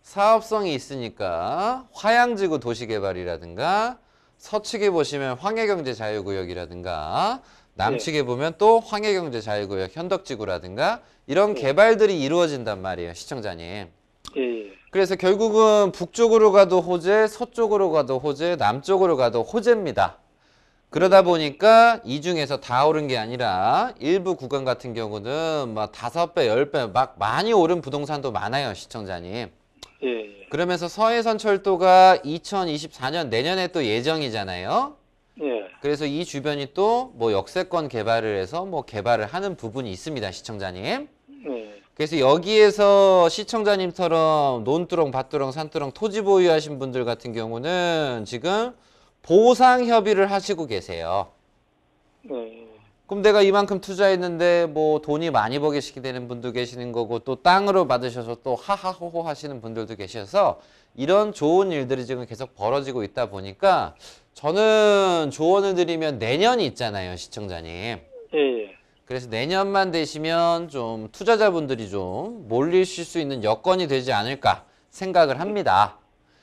사업성이 있으니까 화양지구 도시개발이라든가 서측에 보시면 황해경제 자유구역이라든가 남측에 네. 보면 또 황해경제 자유구역, 현덕지구라든가 이런 네. 개발들이 이루어진단 말이에요, 시청자님. 예, 예. 그래서 결국은 북쪽으로 가도 호재, 서쪽으로 가도 호재, 남쪽으로 가도 호재입니다. 그러다 음. 보니까 이 중에서 다 오른 게 아니라 일부 구간 같은 경우는 막 뭐 다섯 배, 열배막 많이 오른 부동산도 많아요, 시청자님. 예. 예. 그러면서 서해선 철도가 2024년 내년에 또 예정이잖아요. 예. 그래서 이 주변이 또 뭐 역세권 개발을 해서 뭐 개발을 하는 부분이 있습니다, 시청자님. 예. 그래서 여기에서 시청자님처럼 논두렁, 밭두렁, 산두렁 토지 보유하신 분들 같은 경우는 지금 보상 협의를 하시고 계세요. 예. 그럼 내가 이만큼 투자했는데 뭐 돈이 많이 버게 시키되는 분도 계시는 거고 또 땅으로 받으셔서 또 하하호호 하시는 분들도 계셔서 이런 좋은 일들이 지금 계속 벌어지고 있다 보니까 저는 조언을 드리면 내년이 있잖아요 시청자님 예. 예. 그래서 내년만 되시면 좀 투자자분들이 좀 몰리실 수 있는 여건이 되지 않을까 생각을 합니다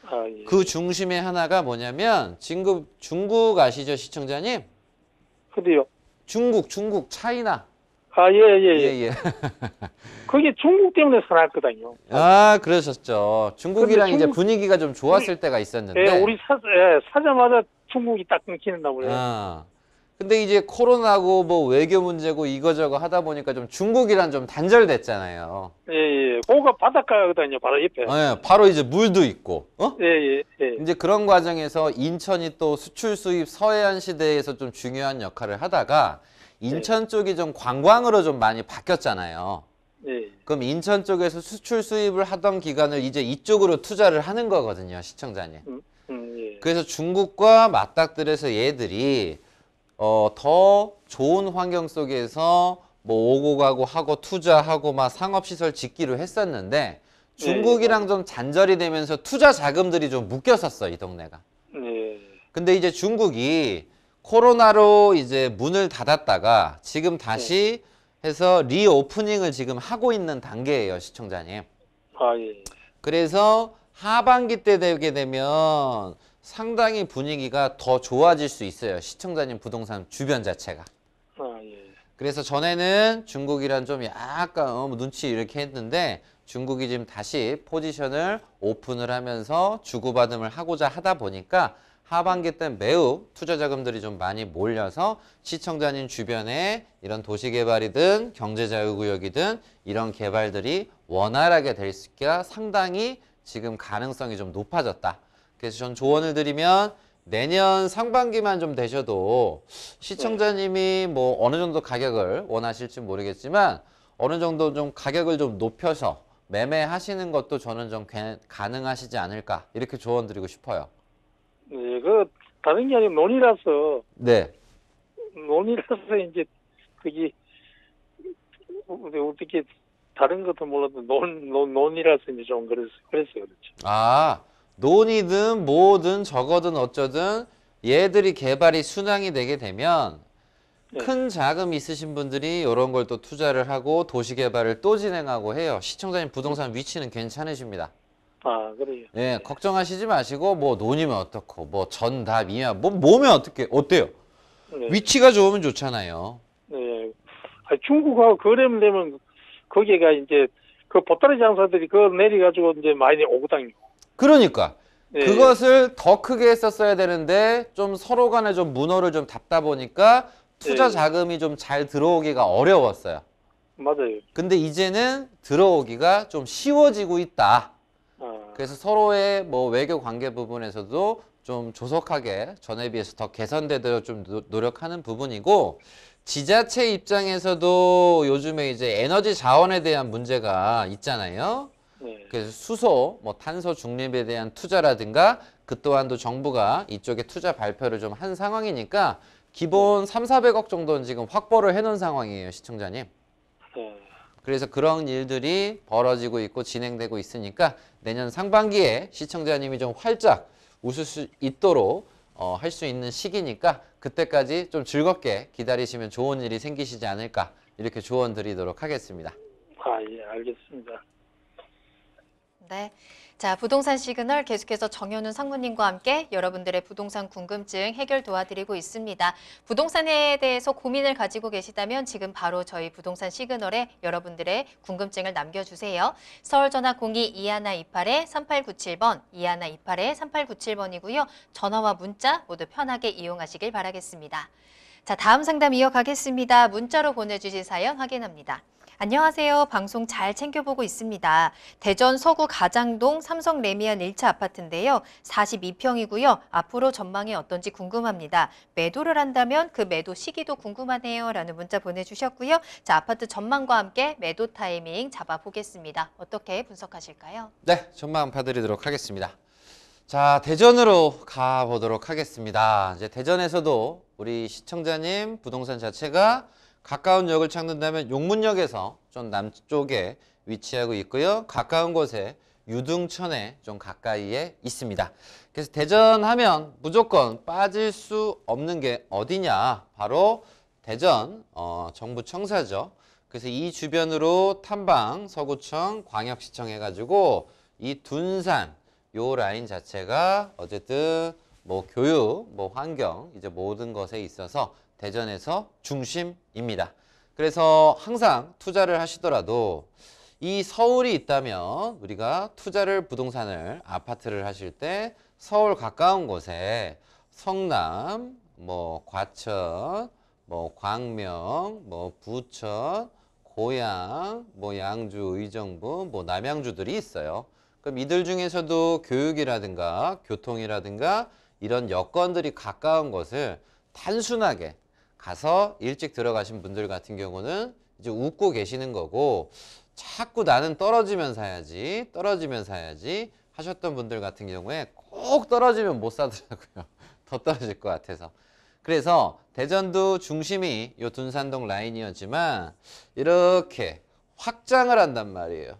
아, 예. 그중심의 하나가 뭐냐면 지금 중국 아시죠 시청자님 그래요 중국, 중국, 차이나. 아, 예, 예, 예. 예, 예. 그게 중국 때문에 살았거든요. 아, 그러셨죠. 중국이랑 중국, 이제 분위기가 좀 좋았을 우리, 때가 있었는데. 예, 우리 사, 예, 사자마자 중국이 딱 끊기는다 고그래요 아. 근데 이제 코로나고 뭐 외교 문제고 이거저거 하다 보니까 좀 중국이랑 좀 단절됐잖아요. 예, 예. 거기가 바닷가거든요, 바로 옆에. 예, 바로 이제 물도 있고, 어? 예, 예, 예. 이제 그런 과정에서 인천이 또 수출 수입 서해안 시대에서 좀 중요한 역할을 하다가 예. 인천 예. 쪽이 좀 관광으로 좀 많이 바뀌었잖아요. 예. 그럼 인천 쪽에서 수출 수입을 하던 기간을 이제 이쪽으로 투자를 하는 거거든요, 시청자님. 음, 음, 예. 그래서 중국과 맞닥뜨려서 얘들이 어, 더 좋은 환경 속에서 뭐 오고 가고 하고 투자하고 막 상업시설 짓기로 했었는데 네. 중국이랑 네. 좀 잔절이 되면서 투자 자금들이 좀 묶였었어 이 동네가. 네. 근데 이제 중국이 코로나로 이제 문을 닫았다가 지금 다시 네. 해서 리오프닝을 지금 하고 있는 단계예요 시청자님. 아 예. 그래서 하반기 때 되게 되면 상당히 분위기가 더 좋아질 수 있어요. 시청자님 부동산 주변 자체가. 아, 예. 그래서 전에는 중국이란 좀 약간 어, 눈치 이렇게 했는데 중국이 지금 다시 포지션을 오픈을 하면서 주고받음을 하고자 하다 보니까 하반기 때 매우 투자 자금들이 좀 많이 몰려서 시청자님 주변에 이런 도시개발이든 경제자유구역이든 이런 개발들이 원활하게 될 수 있게 상당히 지금 가능성이 좀 높아졌다. 그래서 전 조언을 드리면 내년 상반기만 좀 되셔도 시청자님이 뭐 어느 정도 가격을 원하실지 모르겠지만 어느 정도 좀 가격을 좀 높여서 매매하시는 것도 저는 좀 가능하시지 않을까 이렇게 조언 드리고 싶어요. 네, 그 다른 게 아니고 논의라서. 네. 논의라서 이제 그게 어떻게 다른 것도 몰라도 논, 논 논의라서 이제 좀 그래서 그래서 그렇죠. 아. 논이든 뭐든 적어든 어쩌든 얘들이 개발이 순항이 되게 되면 네. 큰 자금 있으신 분들이 이런 걸 또 투자를 하고 도시 개발을 또 진행하고 해요. 시청자님 부동산 위치는 괜찮으십니다. 아 그래요. 예, 네. 걱정하시지 마시고 뭐 논이면 어떻고 뭐 전답 이야 뭐 뭐면 어떻게 어때요? 네. 위치가 좋으면 좋잖아요. 네. 아니, 중국하고 거래면 되면 거기가 이제 그 보따리 장사들이 그걸 내려가지고 이제 많이 오고 다니고. 그러니까 네. 그것을 더 크게 했었어야 되는데 좀 서로 간에 좀문어를좀 닫다 보니까 투자 네. 자금이 좀 잘 들어오기가 어려웠어요. 맞아요. 근데 이제는 들어오기가 좀 쉬워지고 있다. 아... 그래서 서로의 뭐 외교 관계 부분에서도 좀 조속하게 전에 비해서 더 개선되도록 좀 노, 력하는 부분이고 지자체 입장에서도 요즘에 이제 에너지 자원에 대한 문제가 있잖아요. 네. 그래서 수소, 뭐 탄소 중립에 대한 투자라든가 그 또한도 정부가 이쪽에 투자 발표를 좀 한 상황이니까 기본 네. 3, 400억 정도는 지금 확보를 해놓은 상황이에요, 시청자님. 네. 그래서 그런 일들이 벌어지고 있고 진행되고 있으니까 내년 상반기에 시청자님이 좀 활짝 웃을 수 있도록 어, 할 수 있는 시기니까 그때까지 좀 즐겁게 기다리시면 좋은 일이 생기시지 않을까 이렇게 조언 드리도록 하겠습니다. 아, 예, 알겠습니다. 네. 자, 부동산 시그널 계속해서 정현훈 상무님과 함께 여러분들의 부동산 궁금증 해결 도와드리고 있습니다. 부동산에 대해서 고민을 가지고 계시다면 지금 바로 저희 부동산 시그널에 여러분들의 궁금증을 남겨주세요. 서울 전화 02-2128-3897번, 2128-3897번이고요. 전화와 문자 모두 편하게 이용하시길 바라겠습니다. 자, 다음 상담 이어가겠습니다. 문자로 보내주신 사연 확인합니다. 안녕하세요. 방송 잘 챙겨보고 있습니다. 대전 서구 가장동 삼성 레미안 1차 아파트인데요. 42평이고요. 앞으로 전망이 어떤지 궁금합니다. 매도를 한다면 그 매도 시기도 궁금하네요. 라는 문자 보내주셨고요. 자, 아파트 전망과 함께 매도 타이밍 잡아보겠습니다. 어떻게 분석하실까요? 네, 전망 봐드리도록 하겠습니다. 자, 대전으로 가보도록 하겠습니다. 이제 대전에서도 우리 시청자님 부동산 자체가 가까운 역을 찾는다면 용문역에서 좀 남쪽에 위치하고 있고요. 가까운 곳에 유등천에 좀 가까이에 있습니다. 그래서 대전 하면 무조건 빠질 수 없는 게 어디냐? 바로 대전 어, 정부 청사죠. 그래서 이 주변으로 탐방, 서구청, 광역시청 해가지고 이 둔산 요 라인 자체가 어쨌든 뭐 교육, 뭐 환경 이제 모든 것에 있어서 대전에서 중심입니다. 그래서 항상 투자를 하시더라도 이 서울이 있다면 우리가 투자를 부동산을 아파트를 하실 때 서울 가까운 곳에 성남, 뭐 과천, 뭐 광명, 뭐 부천, 고양, 뭐 양주, 의정부, 뭐 남양주들이 있어요. 그럼 이들 중에서도 교육이라든가 교통이라든가 이런 여건들이 가까운 것을 단순하게 가서 일찍 들어가신 분들 같은 경우는 이제 웃고 계시는 거고 자꾸 나는 떨어지면 사야지 떨어지면 사야지 하셨던 분들 같은 경우에 꼭 떨어지면 못 사더라고요 더 떨어질 것 같아서 그래서 대전도 중심이 요 둔산동 라인이었지만 이렇게 확장을 한단 말이에요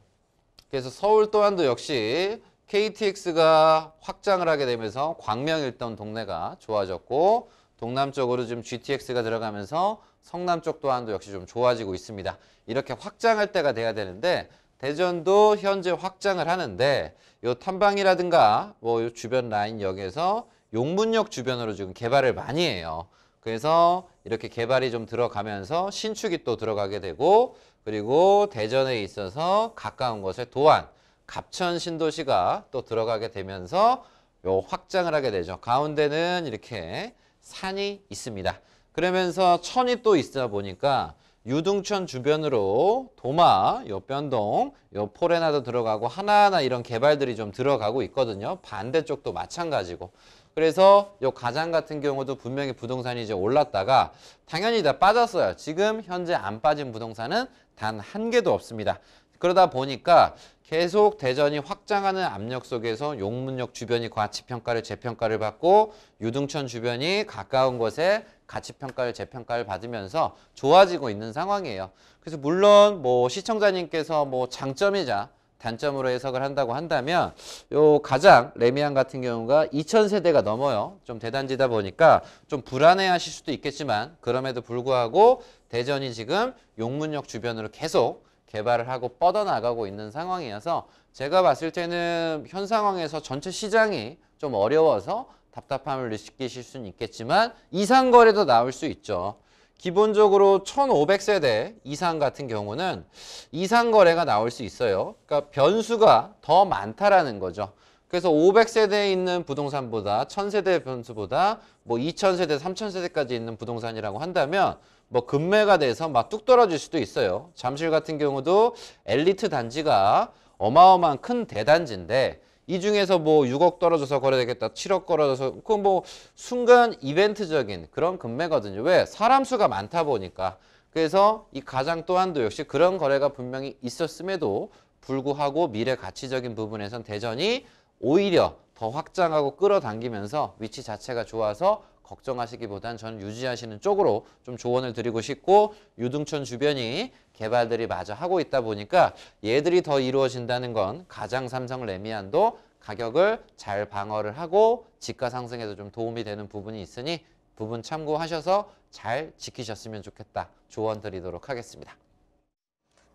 그래서 서울 또한도 역시 KTX가 확장을 하게 되면서 광명일던 동네가 좋아졌고 동남쪽으로 지금 GTX가 들어가면서 성남 쪽 또한도 역시 좀 좋아지고 있습니다. 이렇게 확장할 때가 돼야 되는데 대전도 현재 확장을 하는데 요 탐방이라든가 뭐요 주변 라인 역에서 용문역 주변으로 지금 개발을 많이 해요. 그래서 이렇게 개발이 좀 들어가면서 신축이 또 들어가게 되고 그리고 대전에 있어서 가까운 곳에 도안, 갑천 신도시가 또 들어가게 되면서 요 확장을 하게 되죠. 가운데는 이렇게 산이 있습니다. 그러면서 천이 또있어 보니까 유등천 주변으로 도마, 요변동, 요 포레나도 들어가고 하나하나 이런 개발들이 좀 들어가고 있거든요. 반대쪽도 마찬가지고. 그래서 요 가장 같은 경우도 분명히 부동산이 이제 올랐다가 당연히 다 빠졌어요. 지금 현재 안 빠진 부동산은 단 한 개도 없습니다. 그러다 보니까 계속 대전이 확장하는 압력 속에서 용문역 주변이 가치평가를 재평가를 받고 유등천 주변이 가까운 곳에 가치평가를 재평가를 받으면서 좋아지고 있는 상황이에요. 그래서 물론 뭐 시청자님께서 뭐 장점이자 단점으로 해석을 한다고 한다면 요 가장 레미안 같은 경우가 2000세대가 넘어요. 좀 대단지다 보니까 좀 불안해 하실 수도 있겠지만 그럼에도 불구하고 대전이 지금 용문역 주변으로 계속 개발을 하고 뻗어나가고 있는 상황이어서 제가 봤을 때는 현 상황에서 전체 시장이 좀 어려워서 답답함을 느끼실 수는 있겠지만 이상 거래도 나올 수 있죠. 기본적으로 1500세대 이상 같은 경우는 이상 거래가 나올 수 있어요. 그러니까 변수가 더 많다라는 거죠. 그래서 500세대에 있는 부동산보다 1000세대 변수보다 뭐 2000세대, 3000세대까지 있는 부동산이라고 한다면 뭐금매가 돼서 막 뚝 떨어질 수도 있어요. 잠실 같은 경우도 엘리트 단지가 어마어마한 큰 대단지인데 이 중에서 뭐 6억 떨어져서 거래되겠다, 7억 떨어져서 그뭐 순간 이벤트적인 그런 금매거든요 왜? 사람 수가 많다 보니까. 그래서 이 가장 또한도 역시 그런 거래가 분명히 있었음에도 불구하고 미래 가치적인 부분에선 대전이 오히려 더 확장하고 끌어당기면서 위치 자체가 좋아서 걱정하시기보단 저는 유지하시는 쪽으로 좀 조언을 드리고 싶고 유등촌 주변이 개발들이 마저 하고 있다 보니까 얘들이 더 이루어진다는 건 가장 삼성 레미안도 가격을 잘 방어를 하고 지가 상승에도 좀 도움이 되는 부분이 있으니 부분 참고하셔서 잘 지키셨으면 좋겠다 조언 드리도록 하겠습니다.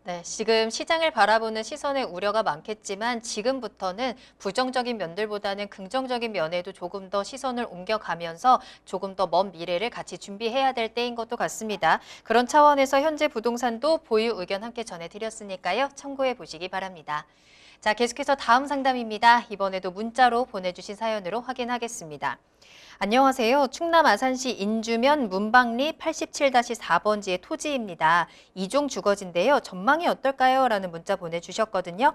네, 지금 시장을 바라보는 시선의 우려가 많겠지만 지금부터는 부정적인 면들보다는 긍정적인 면에도 조금 더 시선을 옮겨가면서 조금 더 먼 미래를 같이 준비해야 될 때인 것도 같습니다. 그런 차원에서 현재 부동산도 보유 의견 함께 전해드렸으니까요. 참고해 보시기 바랍니다. 자, 계속해서 다음 상담입니다. 이번에도 문자로 보내주신 사연으로 확인하겠습니다. 안녕하세요. 충남 아산시 인주면 문방리 87-4번지의 토지입니다. 이종 주거지인데요. 전망이 어떨까요? 라는 문자 보내주셨거든요.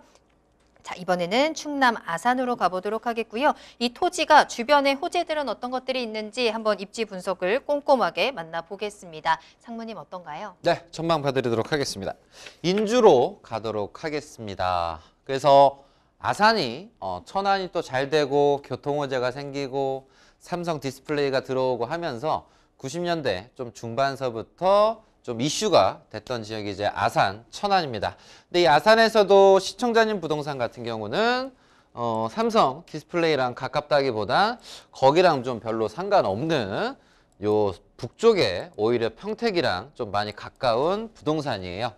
자, 이번에는 충남 아산으로 가보도록 하겠고요. 이 토지가 주변에 호재들은 어떤 것들이 있는지 한번 입지 분석을 꼼꼼하게 만나보겠습니다. 상무님 어떤가요? 네, 전망 봐드리도록 하겠습니다. 인주로 가도록 하겠습니다. 그래서 아산이 어, 천안이 또 잘 되고 교통 호재가 생기고 삼성 디스플레이가 들어오고 하면서 90년대 좀 중반서부터 좀 이슈가 됐던 지역이 이제 아산, 천안입니다. 근데 이 아산에서도 시청자님 부동산 같은 경우는 어, 삼성 디스플레이랑 가깝다기보다 거기랑 좀 별로 상관없는 요 북쪽에 오히려 평택이랑 좀 많이 가까운 부동산이에요.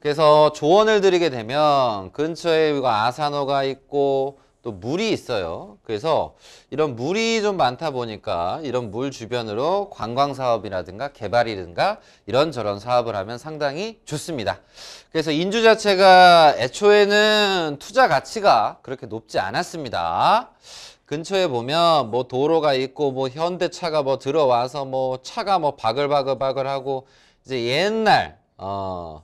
그래서 조언을 드리게 되면 근처에 이거 아산호가 있고 또 물이 있어요. 그래서 이런 물이 좀 많다 보니까 이런 물 주변으로 관광 사업이라든가 개발이든가 이런저런 사업을 하면 상당히 좋습니다. 그래서 인주 자체가 애초에는 투자 가치가 그렇게 높지 않았습니다. 근처에 보면 뭐 도로가 있고 뭐 현대차가 뭐 들어와서 뭐 차가 뭐 바글바글바글하고 이제 옛날 어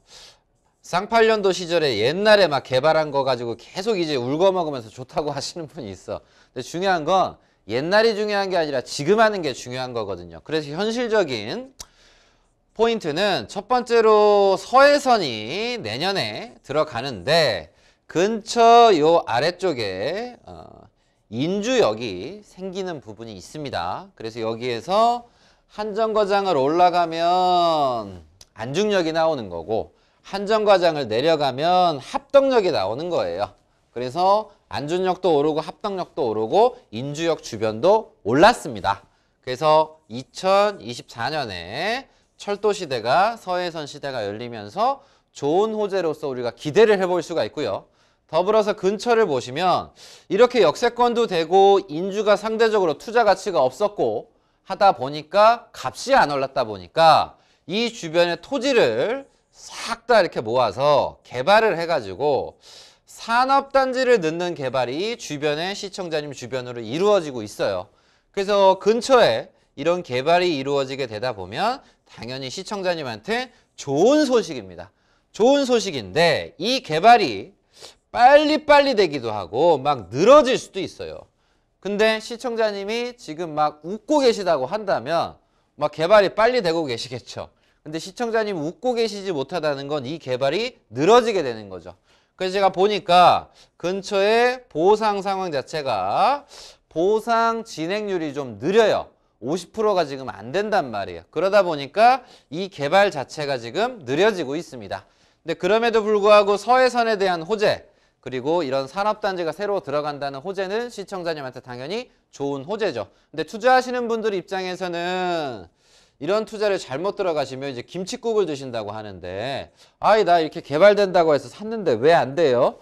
쌍팔년도 시절에 옛날에 막 개발한 거 가지고 계속 이제 울거먹으면서 좋다고 하시는 분이 있어. 근데 중요한 건 옛날이 중요한 게 아니라 지금 하는 게 중요한 거거든요. 그래서 현실적인 포인트는 첫 번째로 서해선이 내년에 들어가는데 근처 요 아래쪽에 어, 인주역이 생기는 부분이 있습니다. 그래서 여기에서 한정거장을 올라가면 안중역이 나오는 거고 한정 과장을 내려가면 합동력이 나오는 거예요. 그래서 안준역도 오르고 합동력도 오르고 인주역 주변도 올랐습니다. 그래서 2024년에 철도 시대가 서해선 시대가 열리면서 좋은 호재로서 우리가 기대를 해볼 수가 있고요. 더불어서 근처를 보시면 이렇게 역세권도 되고 인주가 상대적으로 투자 가치가 없었고 하다 보니까 값이 안 올랐다 보니까 이 주변의 토지를 싹다 이렇게 모아서 개발을 해가지고 산업단지를 넣는 개발이 주변에 시청자님 주변으로 이루어지고 있어요. 그래서 근처에 이런 개발이 이루어지게 되다 보면 당연히 시청자님한테 좋은 소식입니다. 좋은 소식인데 이 개발이 빨리빨리 되기도 하고 막 늘어질 수도 있어요. 근데 시청자님이 지금 막 웃고 계시다고 한다면 막 개발이 빨리 되고 계시겠죠. 근데 시청자님 웃고 계시지 못하다는 건 이 개발이 늘어지게 되는 거죠. 그래서 제가 보니까 근처에 보상 상황 자체가 보상 진행률이 좀 느려요. 50%가 지금 안 된단 말이에요. 그러다 보니까 이 개발 자체가 지금 느려지고 있습니다. 근데 그럼에도 불구하고 서해선에 대한 호재 그리고 이런 산업단지가 새로 들어간다는 호재는 시청자님한테 당연히 좋은 호재죠. 근데 투자하시는 분들 입장에서는 이런 투자를 잘못 들어가시면 이제 김치국을 드신다고 하는데 아이 나 이렇게 개발된다고 해서 샀는데 왜 안 돼요?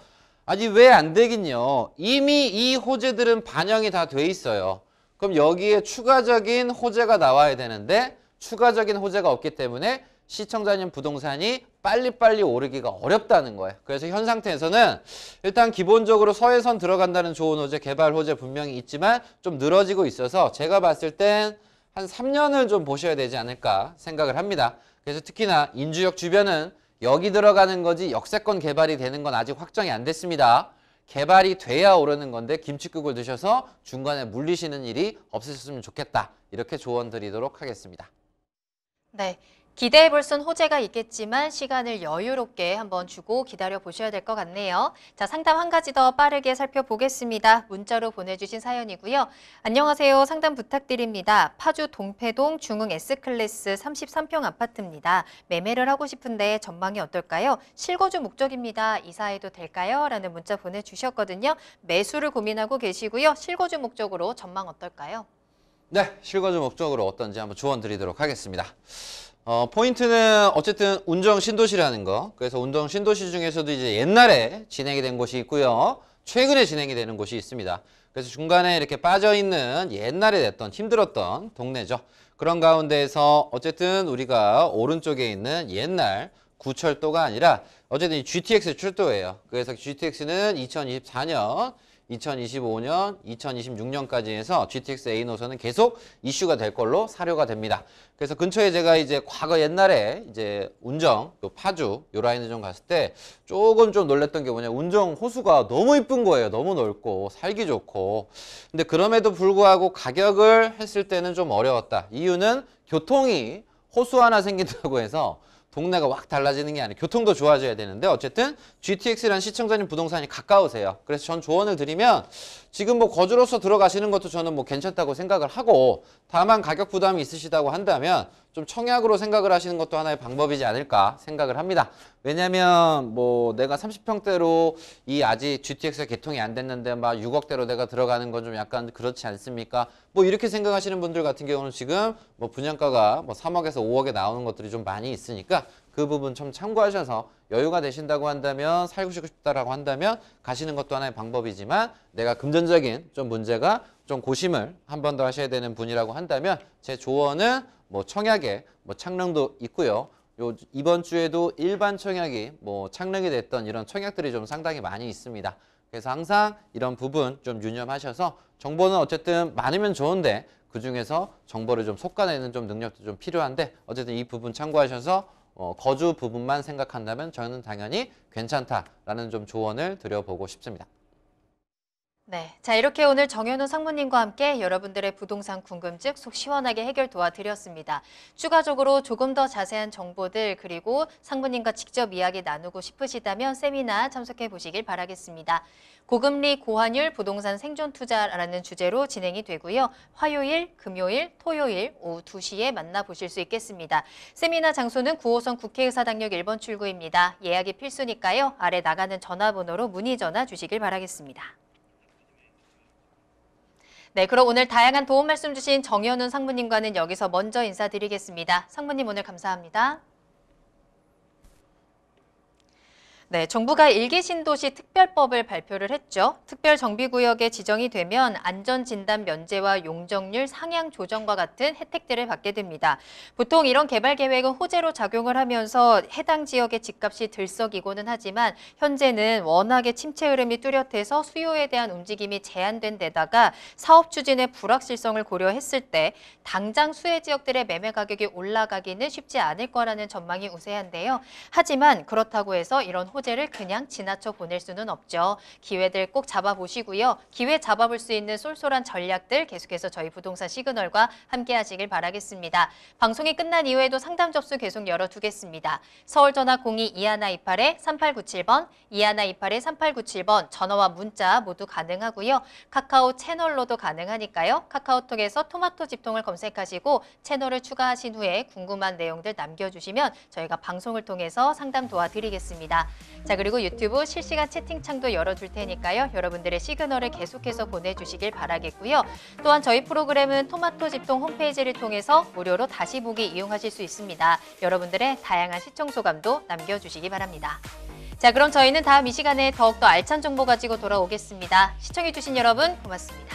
아니 왜 안 되긴요. 이미 이 호재들은 반영이 다 돼 있어요. 그럼 여기에 추가적인 호재가 나와야 되는데 추가적인 호재가 없기 때문에 시청자님 부동산이 빨리빨리 오르기가 어렵다는 거예요. 그래서 현 상태에서는 일단 기본적으로 서해선 들어간다는 좋은 호재, 개발 호재 분명히 있지만 좀 늘어지고 있어서 제가 봤을 땐한 3년을 좀 보셔야 되지 않을까 생각을 합니다. 그래서 특히나 인주역 주변은 여기 들어가는 거지 역세권 개발이 되는 건 아직 확정이 안 됐습니다. 개발이 돼야 오르는 건데 김치국을 드셔서 중간에 물리시는 일이 없으셨으면 좋겠다. 이렇게 조언 드리도록 하겠습니다. 네. 기대해 볼 순 호재가 있겠지만 시간을 여유롭게 한번 주고 기다려 보셔야 될 것 같네요. 자, 상담 한 가지 더 빠르게 살펴보겠습니다. 문자로 보내주신 사연이고요. 안녕하세요. 상담 부탁드립니다. 파주 동패동 중흥 S클래스 33평 아파트입니다. 매매를 하고 싶은데 전망이 어떨까요? 실거주 목적입니다. 이사해도 될까요? 라는 문자 보내주셨거든요. 매수를 고민하고 계시고요. 실거주 목적으로 전망 어떨까요? 네, 실거주 목적으로 어떤지 한번 조언 드리도록 하겠습니다. 어, 포인트는 어쨌든 운정 신도시라는 거. 그래서 운정 신도시 중에서도 이제 옛날에 진행이 된 곳이 있고요. 최근에 진행이 되는 곳이 있습니다. 그래서 중간에 이렇게 빠져있는 옛날에 됐던 힘들었던 동네죠. 그런 가운데에서 어쨌든 우리가 오른쪽에 있는 옛날 구철도가 아니라 어쨌든 GTX 출도예요. 그래서 GTX는 2024년 2025년, 2026년까지 해서 GTX A 노선은 계속 이슈가 될 걸로 사료가 됩니다. 그래서 근처에 제가 이제 과거 옛날에 이제 운정, 또 파주 요 라인을 좀 갔을 때 조금 좀 놀랬던 게 뭐냐 운정 호수가 너무 이쁜 거예요. 너무 넓고 살기 좋고 근데 그럼에도 불구하고 가격을 했을 때는 좀 어려웠다. 이유는 교통이 호수 하나 생긴다고 해서 동네가 확 달라지는 게 아니라 교통도 좋아져야 되는데 어쨌든 g t x 란 시청자님 부동산이 가까우세요. 그래서 전 조언을 드리면 지금 뭐 거주로서 들어가시는 것도 저는 뭐 괜찮다고 생각을 하고 다만 가격 부담이 있으시다고 한다면 좀 청약으로 생각을 하시는 것도 하나의 방법이지 않을까 생각을 합니다. 왜냐면 하뭐 내가 30평대로 이 아직 GTX가 개통이 안 됐는데 막 6억대로 내가 들어가는 건 좀 약간 그렇지 않습니까? 뭐 이렇게 생각하시는 분들 같은 경우는 지금 뭐 분양가가 뭐 3억에서 5억에 나오는 것들이 좀 많이 있으니까 그 부분 좀 참고하셔서 여유가 되신다고 한다면 살고 싶다라고 한다면 가시는 것도 하나의 방법이지만 내가 금전적인 좀 문제가 좀 고심을 한 번 더 하셔야 되는 분이라고 한다면 제 조언은 뭐 청약에 뭐 창릉도 있고요. 요 이번 주에도 일반 청약이 뭐 창릉이 됐던 이런 청약들이 좀 상당히 많이 있습니다. 그래서 항상 이런 부분 좀 유념하셔서 정보는 어쨌든 많으면 좋은데 그중에서 정보를 좀솎아내는좀 능력도 좀 필요한데 어쨌든 이 부분 참고하셔서 어, 거주 부분만 생각한다면 저는 당연히 괜찮다라는 좀 조언을 드려보고 싶습니다. 네. 자, 이렇게 오늘 정현우 상무님과 함께 여러분들의 부동산 궁금증 속 시원하게 해결 도와드렸습니다. 추가적으로 조금 더 자세한 정보들 그리고 상무님과 직접 이야기 나누고 싶으시다면 세미나 참석해 보시길 바라겠습니다. 고금리, 고환율, 부동산 생존 투자라는 주제로 진행이 되고요. 화요일, 금요일, 토요일 오후 2시에 만나보실 수 있겠습니다. 세미나 장소는 9호선 국회의사당역 1번 출구입니다. 예약이 필수니까요. 아래 나가는 전화번호로 문의 전화 주시길 바라겠습니다. 네, 그럼 오늘 다양한 도움 말씀 주신 정현훈 상무님과는 여기서 먼저 인사드리겠습니다. 상무님 오늘 감사합니다. 네, 정부가 일기 신도시 특별법을 발표를 했죠. 특별 정비구역에 지정이 되면 안전진단 면제와 용적률 상향 조정과 같은 혜택들을 받게 됩니다. 보통 이런 개발 계획은 호재로 작용을 하면서 해당 지역의 집값이 들썩이고는 하지만 현재는 워낙에 침체 흐름이 뚜렷해서 수요에 대한 움직임이 제한된 데다가 사업 추진의 불확실성을 고려했을 때 당장 수혜 지역들의 매매 가격이 올라가기는 쉽지 않을 거라는 전망이 우세한데요. 하지만 그렇다고 해서 이런 호재를 그냥 지나쳐 보낼 수는 없죠. 기회들 꼭 잡아보시고요. 기회 잡아볼 수 있는 쏠쏠한 전략들 계속해서 저희 부동산 시그널과 함께 하시길 바라겠습니다. 방송이 끝난 이후에도 상담 접수 계속 열어두겠습니다. 서울전화 02-2128-3897번, 2128-3897번 전화와 문자 모두 가능하고요. 카카오 채널로도 가능하니까요. 카카오톡에서 토마토 집통을 검색하시고 채널을 추가하신 후에 궁금한 내용들 남겨주시면 저희가 방송을 통해서 상담 도와드리겠습니다. 자 그리고 유튜브 실시간 채팅창도 열어줄 테니까요. 여러분들의 시그널을 계속해서 보내주시길 바라겠고요. 또한 저희 프로그램은 토마토 집통 홈페이지를 통해서 무료로 다시 보기 이용하실 수 있습니다. 여러분들의 다양한 시청 소감도 남겨주시기 바랍니다. 자 그럼 저희는 다음 이 시간에 더욱더 알찬 정보 가지고 돌아오겠습니다. 시청해주신 여러분 고맙습니다.